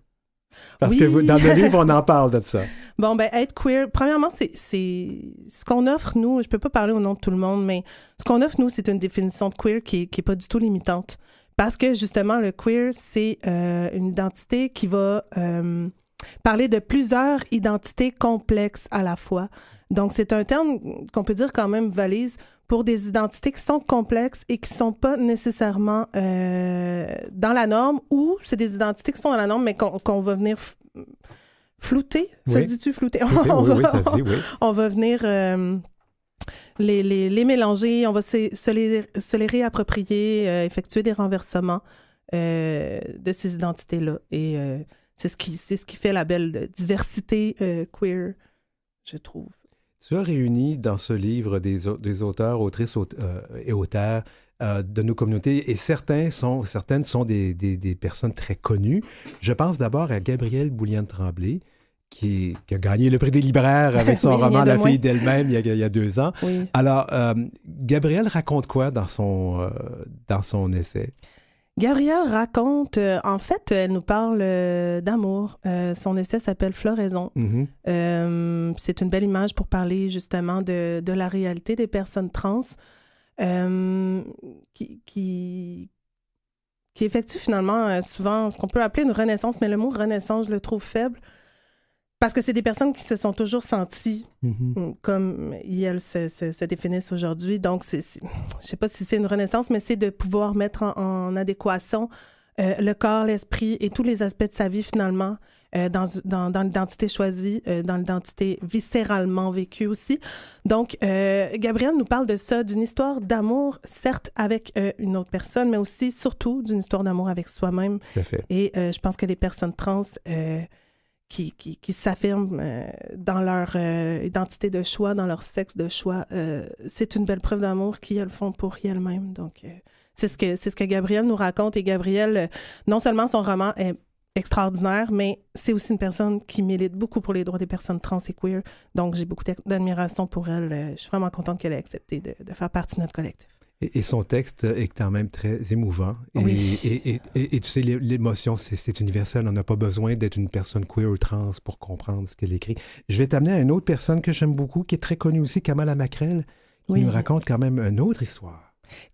Parce que dans le livre, on en parle de ça. *laughs* Bon, ben, être queer, premièrement, c'est ce qu'on offre, nous. Je ne peux pas parler au nom de tout le monde, mais ce qu'on offre, nous, c'est une définition de queer qui n'est pas du tout limitante. Parce que, justement, le queer, c'est euh, une identité qui va euh, parler de plusieurs identités complexes à la fois. Donc, c'est un terme qu'on peut dire quand même valise pour des identités qui sont complexes et qui sont pas nécessairement euh, dans la norme ou c'est des identités qui sont dans la norme mais qu'on va venir flouter. Ça se dit-tu flouter? *laughs* on, va, *laughs* on, va venir euh, les, mélanger, on va se, les, réapproprier, euh, effectuer des renversements de ces identités-là. Et c'est ce, qui, fait la belle euh, diversité euh, queer, je trouve. Tu as réuni dans ce livre des, auteurs, autrices euh, et auteurs de nos communautés et certains sont, certaines sont des, personnes très connues. Je pense d'abord à Gabrielle boulien tremblay qui, a gagné le prix des libraires avec son *laughs* roman La fille d'elle-même il, y a deux ans. Alors, Gabrielle raconte quoi dans son, dans son essai? Gabrielle raconte, euh, en fait, elle nous parle euh, d'amour. Euh, son essai s'appelle Floraison. Mm-hmm. c'est une belle image pour parler justement de, la réalité des personnes trans qui, qui, qui effectuent finalement souvent ce qu'on peut appeler une renaissance, mais le mot renaissance, je le trouve faible. Parce que c'est des personnes qui se sont toujours senties mhm. euh, comme elles se, définissent aujourd'hui. Donc, je ne sais pas si c'est une renaissance, mais c'est de pouvoir mettre en, adéquation euh, le corps, l'esprit et tous les aspects de sa vie finalement. Euh, dans, l'identité choisie, dans l'identité viscéralement vécue aussi. Donc, Gabrielle Gabriel nous parle de ça, d'une histoire d'amour, certes avec une autre personne, mais aussi, surtout, d'une histoire d'amour avec soi-même. Et je pense que les personnes trans qui, qui, qui s'affirment euh, dans leur euh, identité de choix, dans leur sexe de choix, euh, c'est une belle preuve d'amour qu'ils font pour elles-mêmes. Donc, c'est ce que c'est ce que Gabrielle nous raconte. Et Gabrielle, non seulement son roman est extraordinaire, mais c'est aussi une personne qui milite beaucoup pour les droits des personnes trans et queer. Donc, j'ai beaucoup d'admiration pour elle. Je suis vraiment contente qu'elle ait accepté de, de faire partie de notre collectif. Et, son texte est quand même très émouvant. Et, oui. et, tu sais, l'émotion, c'est universel. On n'a pas besoin d'être une personne queer ou trans pour comprendre ce qu'elle écrit. Je vais t'amener à une autre personne que j'aime beaucoup, qui est très connue aussi, Kamala Macrel, qui nous raconte quand même une autre histoire.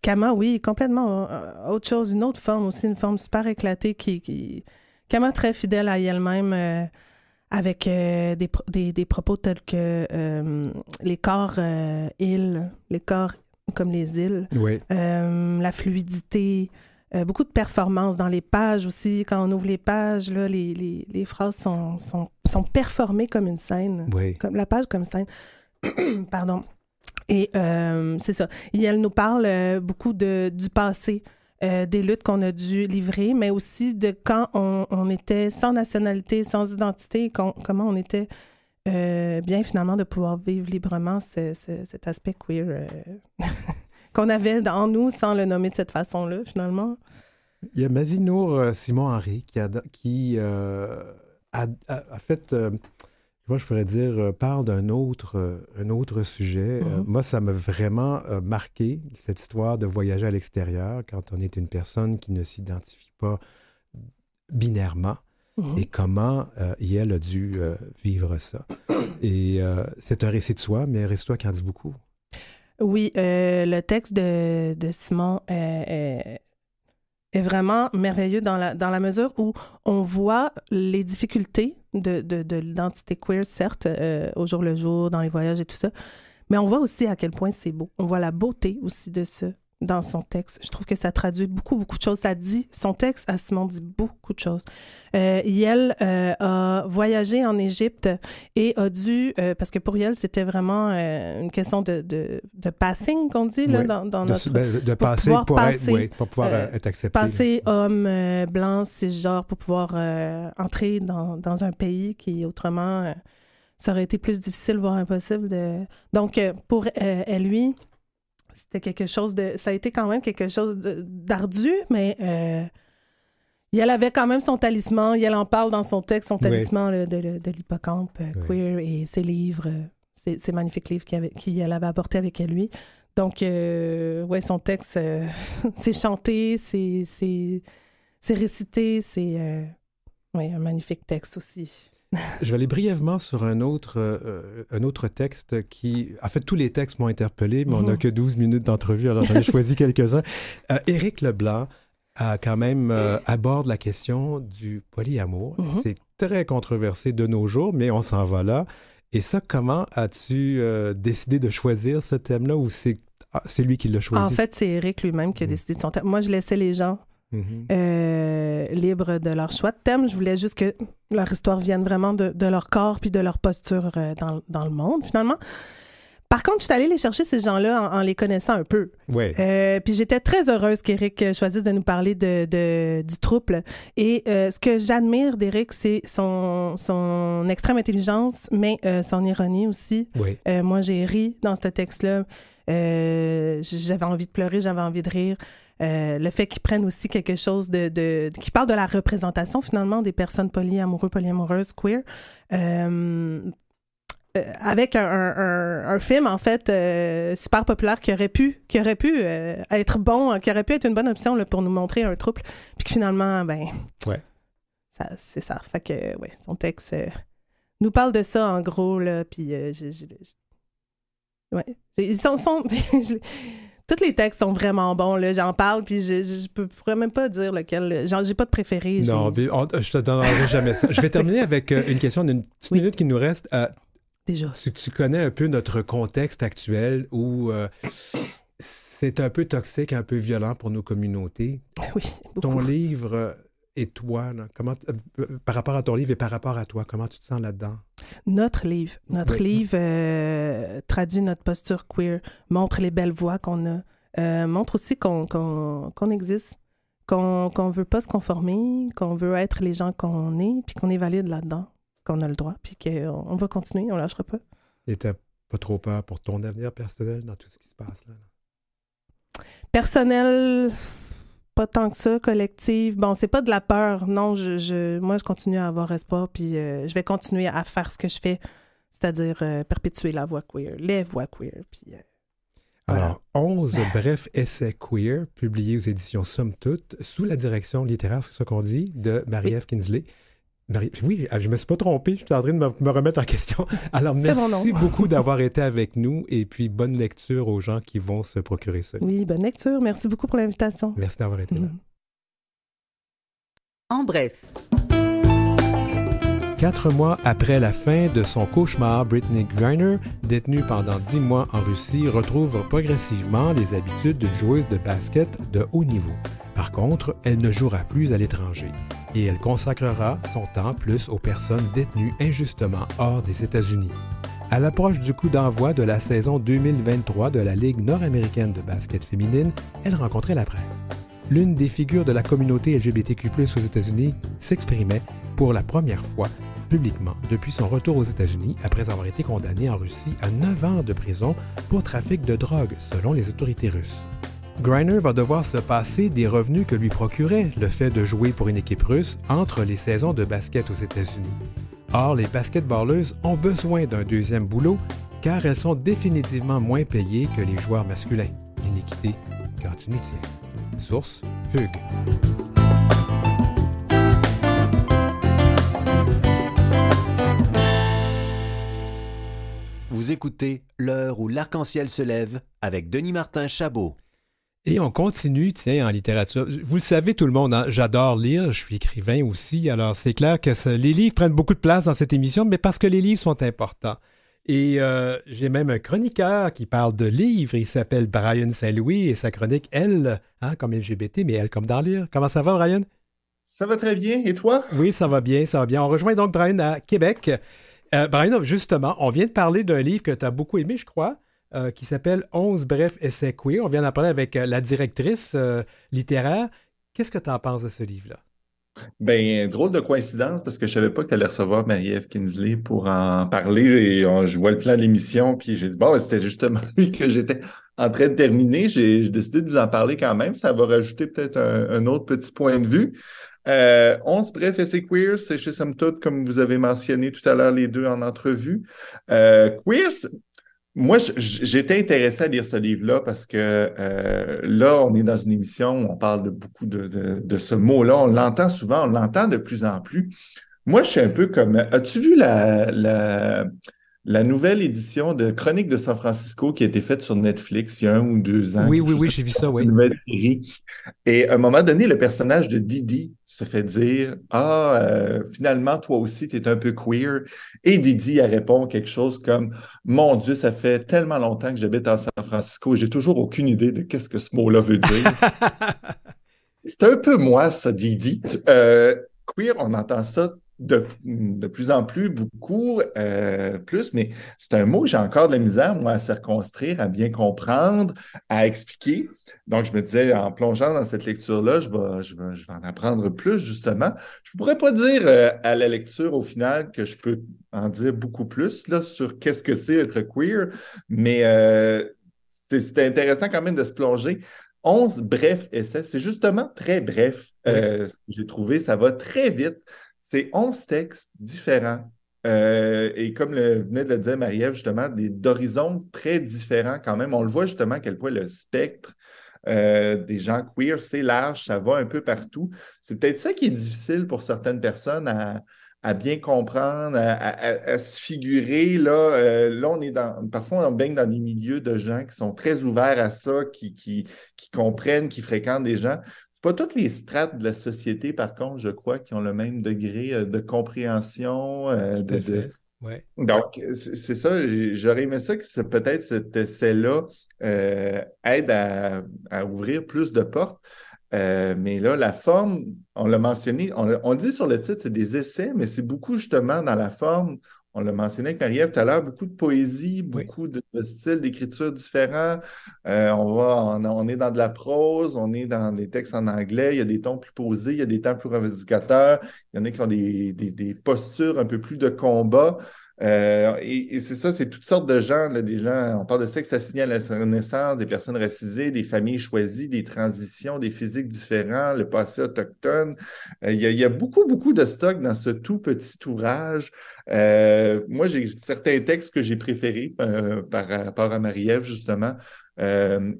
Kama, oui, complètement euh, autre chose, une autre forme aussi, une forme super éclatée qui, qui... très fidèle à elle-même euh, avec euh, des, des, propos tels que les corps ils, les corps comme les îles, euh, la fluidité, euh, beaucoup de performances dans les pages aussi. Quand on ouvre les pages, là, les, les, les, phrases sont, sont, sont, performées comme une scène, comme la page comme scène. *clears throat* Pardon. Et euh, c'est ça. Et elle nous parle beaucoup de, du passé. des luttes qu'on a dû livrer, mais aussi de quand on, on était sans nationalité, sans identité, comment on était euh, bien finalement de pouvoir vivre librement cet aspect queer euh, *laughs* qu'on avait en nous sans le nommer de cette façon-là, finalement. Il y a Mazinour euh, Simon-Henri qui, a, fait, je pourrais dire, parle d'un autre, un autre sujet. Mhm. moi, ça m'a vraiment marqué, cette histoire de voyager à l'extérieur quand on est une personne qui ne s'identifie pas binairement. Mhm. et comment euh, elle a dû euh, vivre ça. *coughs* Et euh, c'est un récit de soi, mais un récit de soi qui en dit beaucoup. Oui, le texte de, Simon est, vraiment merveilleux dans la, dans la mesure où on voit les difficultés de, de, de l'identité queer, certes, au jour le jour, dans les voyages et tout ça, mais on voit aussi à quel point c'est beau. On voit la beauté aussi de ce dans son texte. Je trouve que ça traduit beaucoup, beaucoup de choses. Ça dit, son texte à Simon dit beaucoup de choses. Euh, Yel euh, a voyagé en Égypte et a dû, euh, parce que pour Yel, c'était vraiment euh, une question de, de, de passing qu'on dit là, dans, dans notre... Ben, de, passer pouvoir pour, être, pouvoir être accepté. Passer homme blanc, cisgenre, pour pouvoir entrer dans, dans, un pays qui autrement, ça aurait été plus difficile, voire impossible. De... Donc, pour elle, lui... C'était quelque chose de. Ça a été quand même quelque chose d'ardu, mais il euh, elle avait quand même son talisman. elle en parle dans son texte, son talisman de, l'hippocampe euh, queer et ses livres, ses, euh, magnifiques livres qu'elle avait apportés avec elle, lui. Donc, ouais, son texte, *laughs* c'est chanté, c'est récité, c'est. un magnifique texte aussi je vais aller brièvement sur un autre, euh, un autre texte qui... En fait, tous les textes m'ont interpellé, mais on n'a mhm. que 12 minutes d'entrevue, alors j'en ai choisi quelques-uns. *laughs* Eric euh, Éric Leblanc, a quand même, euh, aborde la question du polyamour. Mhm. C'est très controversé de nos jours, mais on s'en va là. Et ça, comment as-tu décidé de choisir ce thème-là ou c'est ah, c'est lui qui l'a choisi. En fait, c'est Eric lui-même qui a mhm. décidé de son thème. Moi, je laissais les gens Mm-hmm. Euh, libres de leur choix de thème. Je voulais juste que leur histoire vienne vraiment de, leur corps puis de leur posture euh, dans, le monde, finalement. Par contre, je suis allée les chercher, ces gens-là, en, les connaissant un peu. Euh, puis j'étais très heureuse qu'Éric choisisse de nous parler de, du trouble. Et ce que j'admire d'Éric, c'est son, son extrême intelligence, mais son ironie aussi. moi, j'ai ri dans ce texte-là. j'avais envie de pleurer, j'avais envie de rire. Euh, le fait qu'ils prennent aussi quelque chose de, qui parle de la représentation finalement des personnes polyamoureuses, polyamoureuses, queer. Euh, euh, avec un, film en fait super populaire qui aurait pu qui aurait pu être bon qui aurait pu être une bonne option là, pour nous montrer un trouble puis que finalement ben ouais c'est ça fait que ouais son texte nous parle de ça en gros là puis ouais ils sont, sont *laughs* Tous les textes sont vraiment bons, là. J'en parle, puis je, ne pourrais même pas dire lequel. j'ai pas de préféré. Non, je je te donnerai jamais ça. Je vais terminer avec euh, une question d'une petite minute qui nous reste. Euh, Déjà. Si tu, connais un peu notre contexte actuel où euh, c'est un peu toxique, un peu violent pour nos communautés. *laughs* Oui. Beaucoup. Ton livre et toi, euh, euh, par rapport à ton livre et par rapport à toi, comment tu te sens là-dedans? Notre livre. Notre livre euh, traduit notre posture queer, montre les belles voix qu'on a, montre aussi qu'on existe, qu'on veut pas se conformer, qu'on veut être les gens qu'on est, puis qu'on est valide là-dedans, qu'on a le droit, puis qu'on va continuer, on lâchera pas. Et tu pas trop peur pour ton avenir personnel dans tout ce qui se passe là? Personnel pas tant que ça, collective. Bon, c'est pas de la peur. Non, je, je, moi, je continue à avoir espoir, puis euh, je vais continuer à faire ce que je fais, c'est-à-dire euh, perpétuer la voix queer, les voix queer. Puis, euh, Alors, 11 *laughs* brefs essais queer publiés aux éditions Somme Toute sous la direction littéraire, c'est ce qu'on dit, de marie f Kinsley oui, ah, je me suis pas trompé, je suis en train de me, remettre en question. *laughs* Alors, merci *laughs* beaucoup d'avoir été avec nous et puis bonne lecture aux gens qui vont se procurer ça. Oui, bonne lecture. Merci beaucoup pour l'invitation. Merci d'avoir été là. En bref. Quatre mois après la fin de son cauchemar, Brittany Griner, détenue pendant dix mois en Russie, retrouve progressivement les habitudes d'une joueuse de basket de haut niveau. Par contre, elle ne jouera plus à l'étranger et elle consacrera son temps plus aux personnes détenues injustement hors des États-Unis. À l'approche du coup d'envoi de la saison 2023 de la Ligue nord-américaine de basket féminine, elle rencontrait la presse. L'une des figures de la communauté LGBTQ+ aux États-Unis s'exprimait pour la première fois publiquement depuis son retour aux États-Unis après avoir été condamnée en Russie à 9 ans de prison pour trafic de drogue selon les autorités russes. Griner va devoir se passer des revenus que lui procurait le fait de jouer pour une équipe russe entre les saisons de basket aux États-Unis. Or, les basketballeuses ont besoin d'un deuxième boulot car elles sont définitivement moins payées que les joueurs masculins. L'iniquité quand Source Fugue. Vous écoutez L'heure où l'arc-en-ciel se lève avec Denis Martin Chabot. Et on continue, tiens, en littérature. Vous le savez, tout le monde, hein, j'adore lire, je suis écrivain aussi, alors c'est clair que les livres prennent beaucoup de place dans cette émission, mais parce que les livres sont importants. Et euh, j'ai même un chroniqueur qui parle de livres, il s'appelle Brian Saint-Louis et sa chronique, elle, hein, comme LGBT, mais elle comme dans lire. Comment ça va, Brian? Ça va très bien, et toi? Oui, ça va bien, ça va bien. On rejoint donc Brian à Québec. Euh, Brian, justement, on vient de parler d'un livre que tu as beaucoup aimé, je crois. Euh, qui s'appelle 11 brefs essais queer. On vient d'en parler avec euh, la directrice euh, littéraire. Qu'est-ce que tu en penses de ce livre-là? Ben, drôle de coïncidence parce que je savais pas que tu allais recevoir Marie-Ève Kinsley pour en parler. Et je vois le plan de l'émission, puis j'ai dit bon, ben, c'était justement *laughs* lui que j'étais en train de terminer. J'ai décidé de vous en parler quand même. Ça va rajouter peut-être un, autre petit point de vue. Onze 11 bref essais queer, c'est chez Somme comme vous avez mentionné tout à l'heure les deux en entrevue. Queers », moi, j'étais intéressé à lire ce livre-là parce que euh, là, on est dans une émission où on parle de beaucoup de, de, de ce mot-là. On l'entend souvent, on l'entend de plus en plus. Moi, je suis un peu comme. As-tu vu la, la la nouvelle édition de Chronique de San Francisco qui a été faite sur Netflix il y a un ou deux ans. Oui, oui, oui, j'ai vu ça, oui. Une nouvelle série. Et à un moment donné, le personnage de Didi se fait dire Ah, euh, finalement, toi aussi, tu es un peu queer. Et Didi a répond quelque chose comme Mon Dieu, ça fait tellement longtemps que j'habite en San Francisco et j'ai toujours aucune idée de qu'est-ce que ce mot-là veut dire. *laughs* C'est un peu moi, ça, Didi. Euh, queer, on entend ça de, plus en plus, beaucoup euh, plus, mais c'est un mot que j'ai encore de la misère, moi, à circonstruire, à bien comprendre, à expliquer. Donc, je me disais, en plongeant dans cette lecture-là, je vais, je, vais, en apprendre plus, justement. Je ne pourrais pas dire euh, à la lecture, au final, que je peux en dire beaucoup plus là, sur qu'est-ce que c'est être queer, mais euh, c'est c'était intéressant quand même de se plonger. 11 brefs essais. C'est justement très bref. J'ai trouvé, ça va très vite. C'est 11 textes différents. Euh, et comme le, venait de le dire Marie-Ève, justement, d'horizons très différents quand même. On le voit justement à quel point le spectre euh, des gens queer, c'est large, ça va un peu partout. C'est peut-être ça qui est difficile pour certaines personnes à, bien comprendre, à, se figurer. Euh, là, on est dans. Parfois, on baigne dans des milieux de gens qui sont très ouverts à ça, qui, qui, qui comprennent, qui fréquentent des gens pas toutes les strates de la société, par contre, je crois, qui ont le même degré euh, de compréhension. Euh, de, Donc, c'est ça, j'aurais aimé ça que peut-être cet essai-là euh, aide à, ouvrir plus de portes. mais là, la forme, on l'a mentionné, on, on, dit sur le titre, c'est des essais, mais c'est beaucoup justement dans la forme on l'a mentionné avec Marie-Ève tout à l'heure, beaucoup de poésie, beaucoup de, styles d'écriture différents. Euh, on, va, on, est dans de la prose, on est dans des textes en anglais, il y a des tons plus posés, il y a des temps plus revendicateurs, il y en a qui ont des, des postures un peu plus de combat. Euh, et, c'est ça, c'est toutes sortes de gens, des gens, on parle de sexe assigné à la renaissance, des personnes racisées, des familles choisies, des transitions, des physiques différents, le passé autochtone. Euh, il y, a beaucoup, beaucoup de stock dans ce tout petit ouvrage. Euh, moi, j'ai certains textes que j'ai préférés par rapport à Marie-Ève, justement.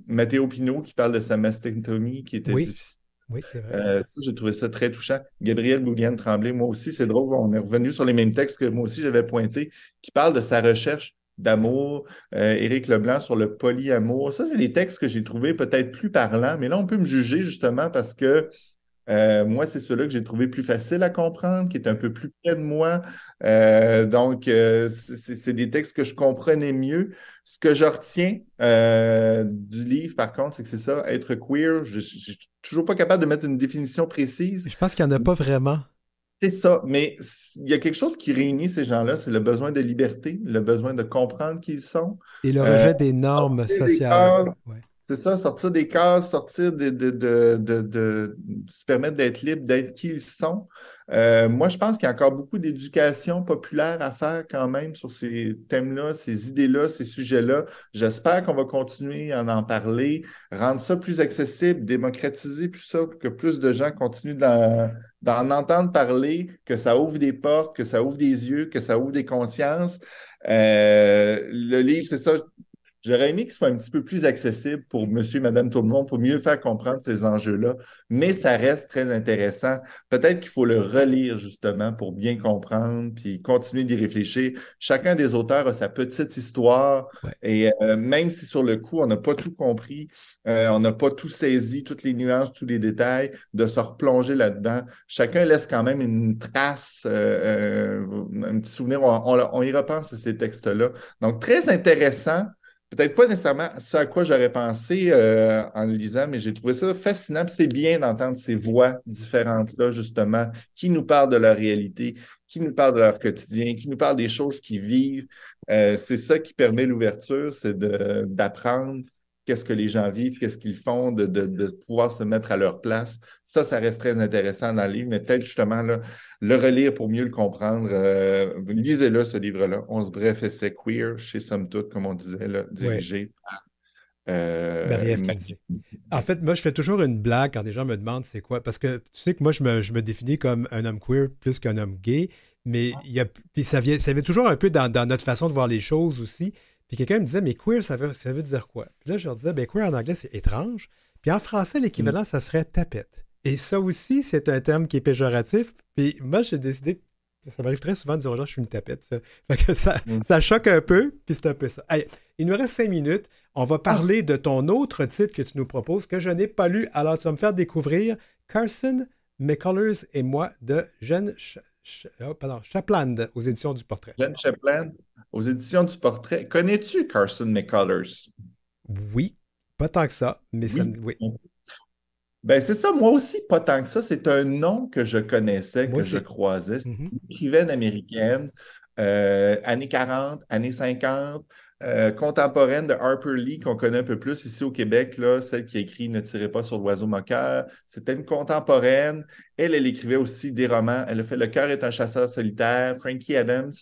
Mathéo Pinault qui parle de sa mastectomie qui était difficile oui, c'est vrai. Euh, ça, j'ai trouvé ça très touchant. Gabriel Gouguen Tremblay, moi aussi, c'est drôle, on est revenu sur les mêmes textes que moi aussi j'avais pointé, qui parle de sa recherche d'amour, euh, Éric Leblanc sur le polyamour. Ça, c'est les textes que j'ai trouvés peut-être plus parlants, mais là, on peut me juger justement parce que euh, moi, c'est celui-là que j'ai trouvé plus facile à comprendre, qui est un peu plus près de moi. Euh, donc, euh, c'est des textes que je comprenais mieux. Ce que je retiens du livre, par contre, c'est que c'est ça, être queer. Je, ne suis toujours pas capable de mettre une définition précise. Je pense qu'il n'y en a pas vraiment. C'est ça, mais il y a quelque chose qui réunit ces gens-là, c'est le besoin de liberté, le besoin de comprendre qui ils sont. Et le rejet des normes sociales. C'est ça, sortir des cases, sortir de, se permettre d'être libre, d'être qui ils sont. Euh, moi, je pense qu'il y a encore beaucoup d'éducation populaire à faire quand même sur ces thèmes-là, ces idées-là, ces sujets-là. J'espère qu'on va continuer à en parler, rendre ça plus accessible, démocratiser plus ça, que plus de gens continuent d'en, entendre parler, que ça ouvre des portes, que ça ouvre des yeux, que ça ouvre des consciences. Euh, le livre, c'est ça, J'aurais aimé qu'il soit un petit peu plus accessible pour monsieur et madame tout le monde pour mieux faire comprendre ces enjeux-là, mais ça reste très intéressant. Peut-être qu'il faut le relire justement pour bien comprendre puis continuer d'y réfléchir. Chacun des auteurs a sa petite histoire et euh, même si sur le coup, on n'a pas tout compris, euh, on n'a pas tout saisi, toutes les nuances, tous les détails, de se replonger là-dedans, chacun laisse quand même une trace, euh, un petit souvenir. on y repense à ces textes-là. Donc, très intéressant peut-être pas nécessairement ce à quoi j'aurais pensé euh, en le lisant, mais j'ai trouvé ça fascinant. C'est bien d'entendre ces voix différentes-là, justement, qui nous parlent de leur réalité, qui nous parlent de leur quotidien, qui nous parlent des choses qu'ils vivent. Euh, c'est ça qui permet l'ouverture, c'est d'apprendre qu'est-ce que les gens vivent, qu'est-ce qu'ils font, de, pouvoir se mettre à leur place. Ça, ça reste très intéressant dans le livre, mais tel justement le relire pour mieux le comprendre. Euh, lisez-le, ce livre-là, On 11 et c'est « queer chez Somme Toute, comme on disait, dirigé par Euh... en fait, moi, je fais toujours une blague quand des gens me demandent c'est quoi. Parce que tu sais que moi, je me, définis comme un homme queer plus qu'un homme gay. Mais ah. il y a, puis ça, vient, ça vient toujours un peu dans, notre façon de voir les choses aussi. Puis quelqu'un me disait, mais queer, ça veut, ça veut dire quoi? Puis là, je leur disais, ben queer en anglais, c'est étrange. Puis en français, l'équivalent, mm. ça serait tapette. Et ça aussi, c'est un terme qui est péjoratif. Puis moi, j'ai décidé, ça m'arrive très souvent de dire aux gens, je suis une tapette. Ça, *laughs* mm. ça, choque un peu, puis c'est un peu ça. Allez, il nous reste cinq minutes. On va parler de ton autre titre que tu nous proposes, que je n'ai pas lu. Alors, tu vas me faire découvrir Carson McCullers et moi de Jeanne euh, pardon, Chapland aux éditions du Portrait. Chapland aux éditions du Portrait. Connais-tu Carson McCullers? Oui, pas tant que ça, mais ben, c'est ça, moi aussi, pas tant que ça. C'est un nom que je connaissais, que je croisais. C'est mm-hmm. une écrivaine américaine, euh, années 40, années 50. Euh, contemporaine de Harper Lee qu'on connaît un peu plus ici au Québec, là, celle qui a écrit Ne tirez pas sur l'oiseau moqueur. C'était une contemporaine. Elle, elle écrivait aussi des romans. Elle a fait Le cœur est un chasseur solitaire, Frankie Adams.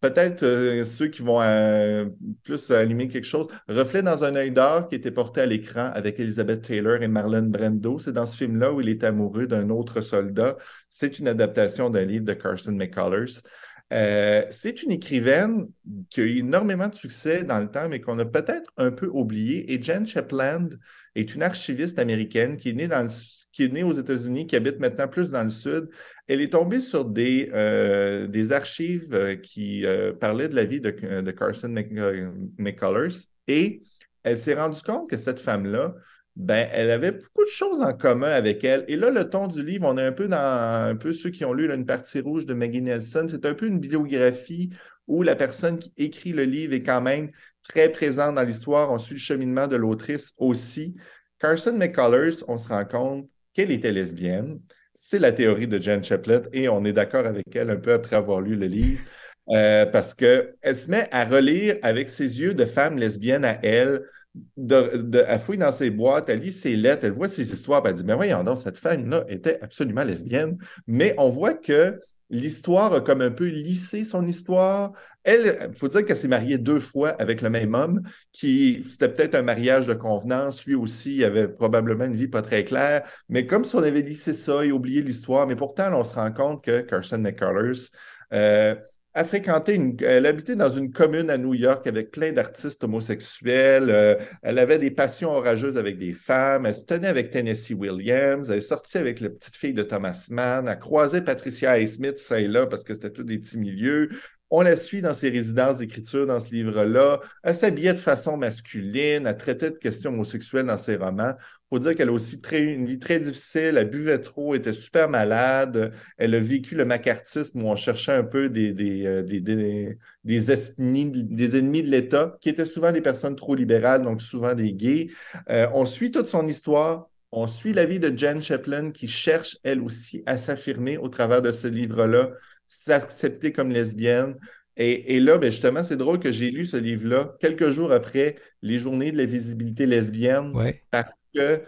Peut-être euh, ceux qui vont euh, plus animer quelque chose. Reflet dans un œil d'or qui était porté à l'écran avec Elizabeth Taylor et Marlon Brando. C'est dans ce film-là où il est amoureux d'un autre soldat. C'est une adaptation d'un livre de Carson McCullers. Euh, c'est une écrivaine qui a eu énormément de succès dans le temps, mais qu'on a peut-être un peu oublié. Et Jen Shepland est une archiviste américaine qui est née, dans qui est née aux États-Unis, qui habite maintenant plus dans le sud. Elle est tombée sur des, euh, des archives euh, qui parlaient de la vie de, de Carson McCullers et elle s'est rendue compte que cette femme-là ben, elle avait beaucoup de choses en commun avec elle. Et là, le ton du livre, on est un peu dans un peu ceux qui ont lu une partie rouge de Maggie Nelson. C'est un peu une biographie où la personne qui écrit le livre est quand même très présente dans l'histoire. On suit le cheminement de l'autrice aussi. Carson McCullers, on se rend compte qu'elle était lesbienne. C'est la théorie de Jane Chaplet et on est d'accord avec elle un peu après avoir lu le livre. Euh, parce qu'elle se met à relire avec ses yeux de femme lesbienne à elle de, de, elle fouille dans ses boîtes, elle lit ses lettres, elle voit ses histoires, elle dit Mais voyons donc, cette femme-là était absolument lesbienne. Mais on voit que l'histoire a comme un peu lissé son histoire. Elle, il faut dire qu'elle s'est mariée deux fois avec le même homme, qui c'était peut-être un mariage de convenance. Lui aussi, il avait probablement une vie pas très claire. Mais comme si on avait lissé ça et oublié l'histoire, mais pourtant, on se rend compte que Carson McCullers, euh, elle habitait dans une commune à New York avec plein d'artistes homosexuels. Euh, elle avait des passions orageuses avec des femmes. Elle se tenait avec Tennessee Williams. Elle sortait avec la petite fille de Thomas Mann. Elle croisé Patricia A. Smith, ça là, parce que c'était tous des petits milieux. On la suit dans ses résidences d'écriture dans ce livre-là. Elle s'habillait de façon masculine, elle traitait de questions homosexuelles dans ses romans. Il faut dire qu'elle a aussi très, une vie très difficile, elle buvait trop, était super malade. Elle a vécu le macartisme où on cherchait un peu des, des, euh, des, des ennemis de l'État, qui étaient souvent des personnes trop libérales, donc souvent des gays. Euh, on suit toute son histoire, on suit la vie de Jane Chaplin qui cherche, elle aussi, à s'affirmer au travers de ce livre-là s'accepter comme lesbienne. Et, là, ben justement, c'est drôle que j'ai lu ce livre-là quelques jours après les journées de la visibilité lesbienne, parce que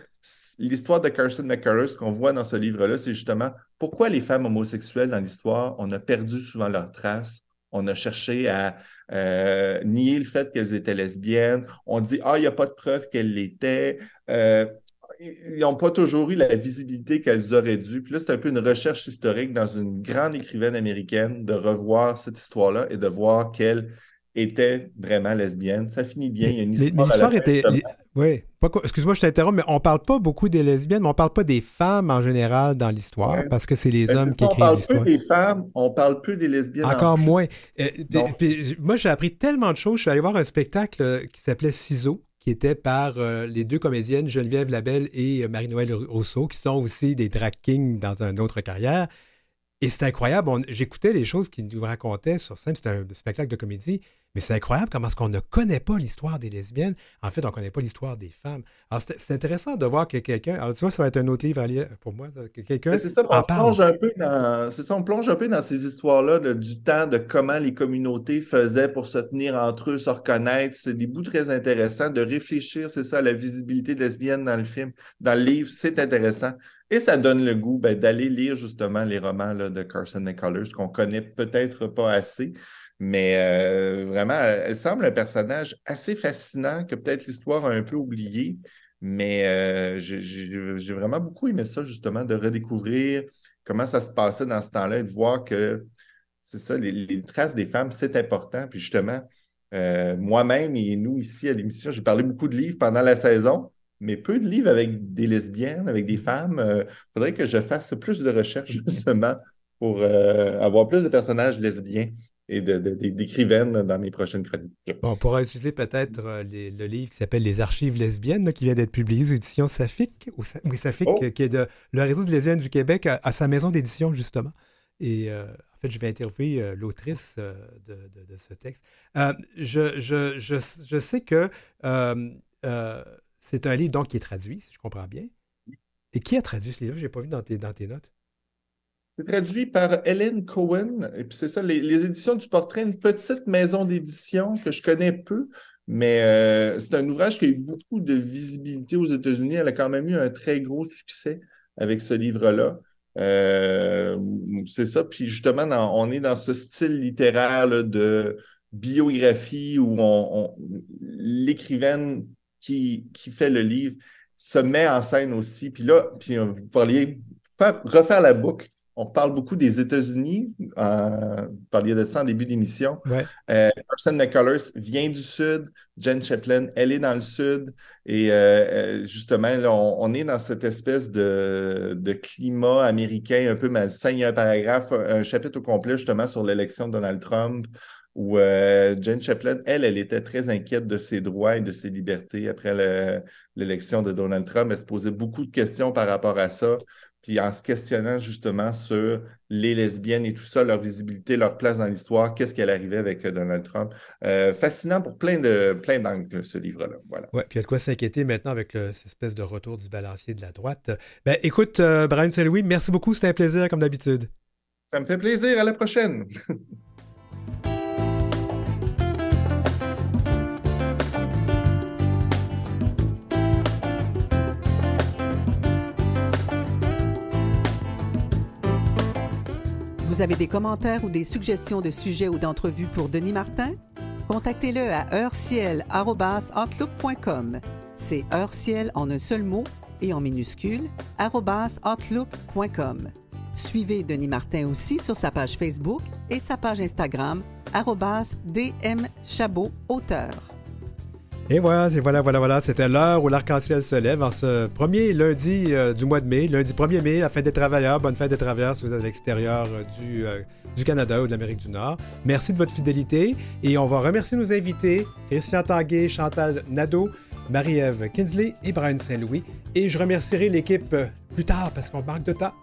l'histoire de Carson ce qu'on voit dans ce livre-là, c'est justement pourquoi les femmes homosexuelles dans l'histoire, on a perdu souvent leurs traces, on a cherché à euh, nier le fait qu'elles étaient lesbiennes. On dit Ah, il n'y a pas de preuve qu'elles l'étaient. Euh, ils n'ont pas toujours eu la visibilité qu'elles auraient dû. Puis là, c'est un peu une recherche historique dans une grande écrivaine américaine de revoir cette histoire-là et de voir qu'elle était vraiment lesbienne. Ça finit bien. Il y a une histoire. L'histoire était. Oui. Excuse-moi, je t'interromps, mais on parle pas beaucoup des lesbiennes, mais on parle pas des femmes en général dans l'histoire, parce que c'est les ben, hommes qui écrivent l'histoire. On parle des femmes, on parle peu des lesbiennes. Encore moins. Euh, moi, j'ai appris tellement de choses. Je suis allé voir un spectacle euh, qui s'appelait Ciseaux qui était par euh, les deux comédiennes Geneviève Labelle et euh, Marie-Noëlle Rousseau, qui sont aussi des drag kings dans une autre carrière. Et c'est incroyable. J'écoutais les choses qu'ils nous racontaient sur scène. C'était un spectacle de comédie. Mais c'est incroyable comment est-ce qu'on ne connaît pas l'histoire des lesbiennes. En fait, on ne connaît pas l'histoire des femmes. Alors, c'est intéressant de voir que quelqu'un. Alors, tu vois, ça va être un autre livre pour moi. Que quelqu'un. C'est ça, on plonge, un peu dans, ça, on plonge un peu dans ces histoires-là du temps, de comment les communautés faisaient pour se tenir entre eux, se reconnaître. C'est des bouts très intéressants de réfléchir, c'est ça, à la visibilité lesbienne dans le film, dans le livre. C'est intéressant. Et ça donne le goût ben, d'aller lire justement les romans de Carson McCullers qu'on connaît peut-être pas assez. Mais euh, vraiment, elle semble un personnage assez fascinant que peut-être l'histoire a un peu oublié. Mais euh, j'ai vraiment beaucoup aimé ça, justement, de redécouvrir comment ça se passait dans ce temps-là et de voir que c'est ça, les, traces des femmes, c'est important. Puis justement, euh, moi-même et nous ici à l'émission, j'ai parlé beaucoup de livres pendant la saison, mais peu de livres avec des lesbiennes, avec des femmes. Il faudrait que je fasse plus de recherches *laughs* justement pour avoir plus de personnages lesbiens et d'écrivaines dans mes prochaines chroniques. on pourra utiliser peut-être euh, le livre qui s'appelle Les Archives lesbiennes, qui vient d'être publié aux éditions Safic, ou, oh. qui est le réseau de lesbiennes du Québec, à, sa maison d'édition, justement. Et euh, en fait, je vais interviewer euh, l'autrice de, ce texte. Je, sais que c'est un livre donc, qui est traduit, si je comprends bien. Et qui a traduit ce livre? Je n'ai pas vu dans dans tes notes. C'est traduit par Hélène Cohen. Et puis c'est ça, les, éditions du portrait, une petite maison d'édition que je connais peu, mais euh, c'est un ouvrage qui a eu beaucoup de visibilité aux États-Unis. Elle a quand même eu un très gros succès avec ce livre-là. Euh, c'est ça. Puis justement, on est dans ce style littéraire de biographie où l'écrivaine qui, qui fait le livre se met en scène aussi. Puis là, puis euh, vous parliez refaire la boucle on parle beaucoup des États-Unis. Euh, vous parliez de ça en début d'émission. Personne euh, McCullers vient du Sud. Jane Chaplin, elle est dans le Sud. Et euh, euh, justement, on, est dans cette espèce de, climat américain un peu malsain. Il y a un paragraphe, un chapitre au complet justement sur l'élection de Donald Trump où Jane Chaplin, elle, elle était très inquiète de ses droits et de ses libertés après l'élection de Donald Trump. Elle se posait beaucoup de questions par rapport à ça puis en se questionnant justement sur les lesbiennes et tout ça, leur visibilité, leur place dans l'histoire, qu'est-ce qu'elle arrivait avec euh, Donald Trump. Euh, fascinant pour plein de plein d'angles, ce livre-là. Voilà. puis il y a de quoi s'inquiéter maintenant avec euh, cette espèce de retour du balancier de la droite. Ben écoute, Brian Saint-Louis, merci beaucoup, c'était un plaisir comme d'habitude. Ça me fait plaisir, à la prochaine. *laughs* avez des commentaires ou des suggestions de sujets ou d'entrevues pour Denis Martin, contactez-le à heurciel.outlook.com. C'est heurciel en un seul mot et en minuscule, outlook.com. Suivez Denis Martin aussi sur sa page Facebook et sa page Instagram, dmchabot et voilà, voilà, voilà, voilà. C'était l'heure où l'arc-en-ciel se lève en ce premier lundi euh, du mois de mai, lundi 1er mai, la fête des travailleurs. Bonne fête des travailleurs si vous êtes à l'extérieur euh, du, euh, du, Canada ou de l'Amérique du Nord. Merci de votre fidélité et on va remercier nos invités, Christian Tanguay, Chantal Nadeau, Marie-Ève Kinsley et Brian Saint-Louis. Et je remercierai l'équipe plus tard parce qu'on manque de temps.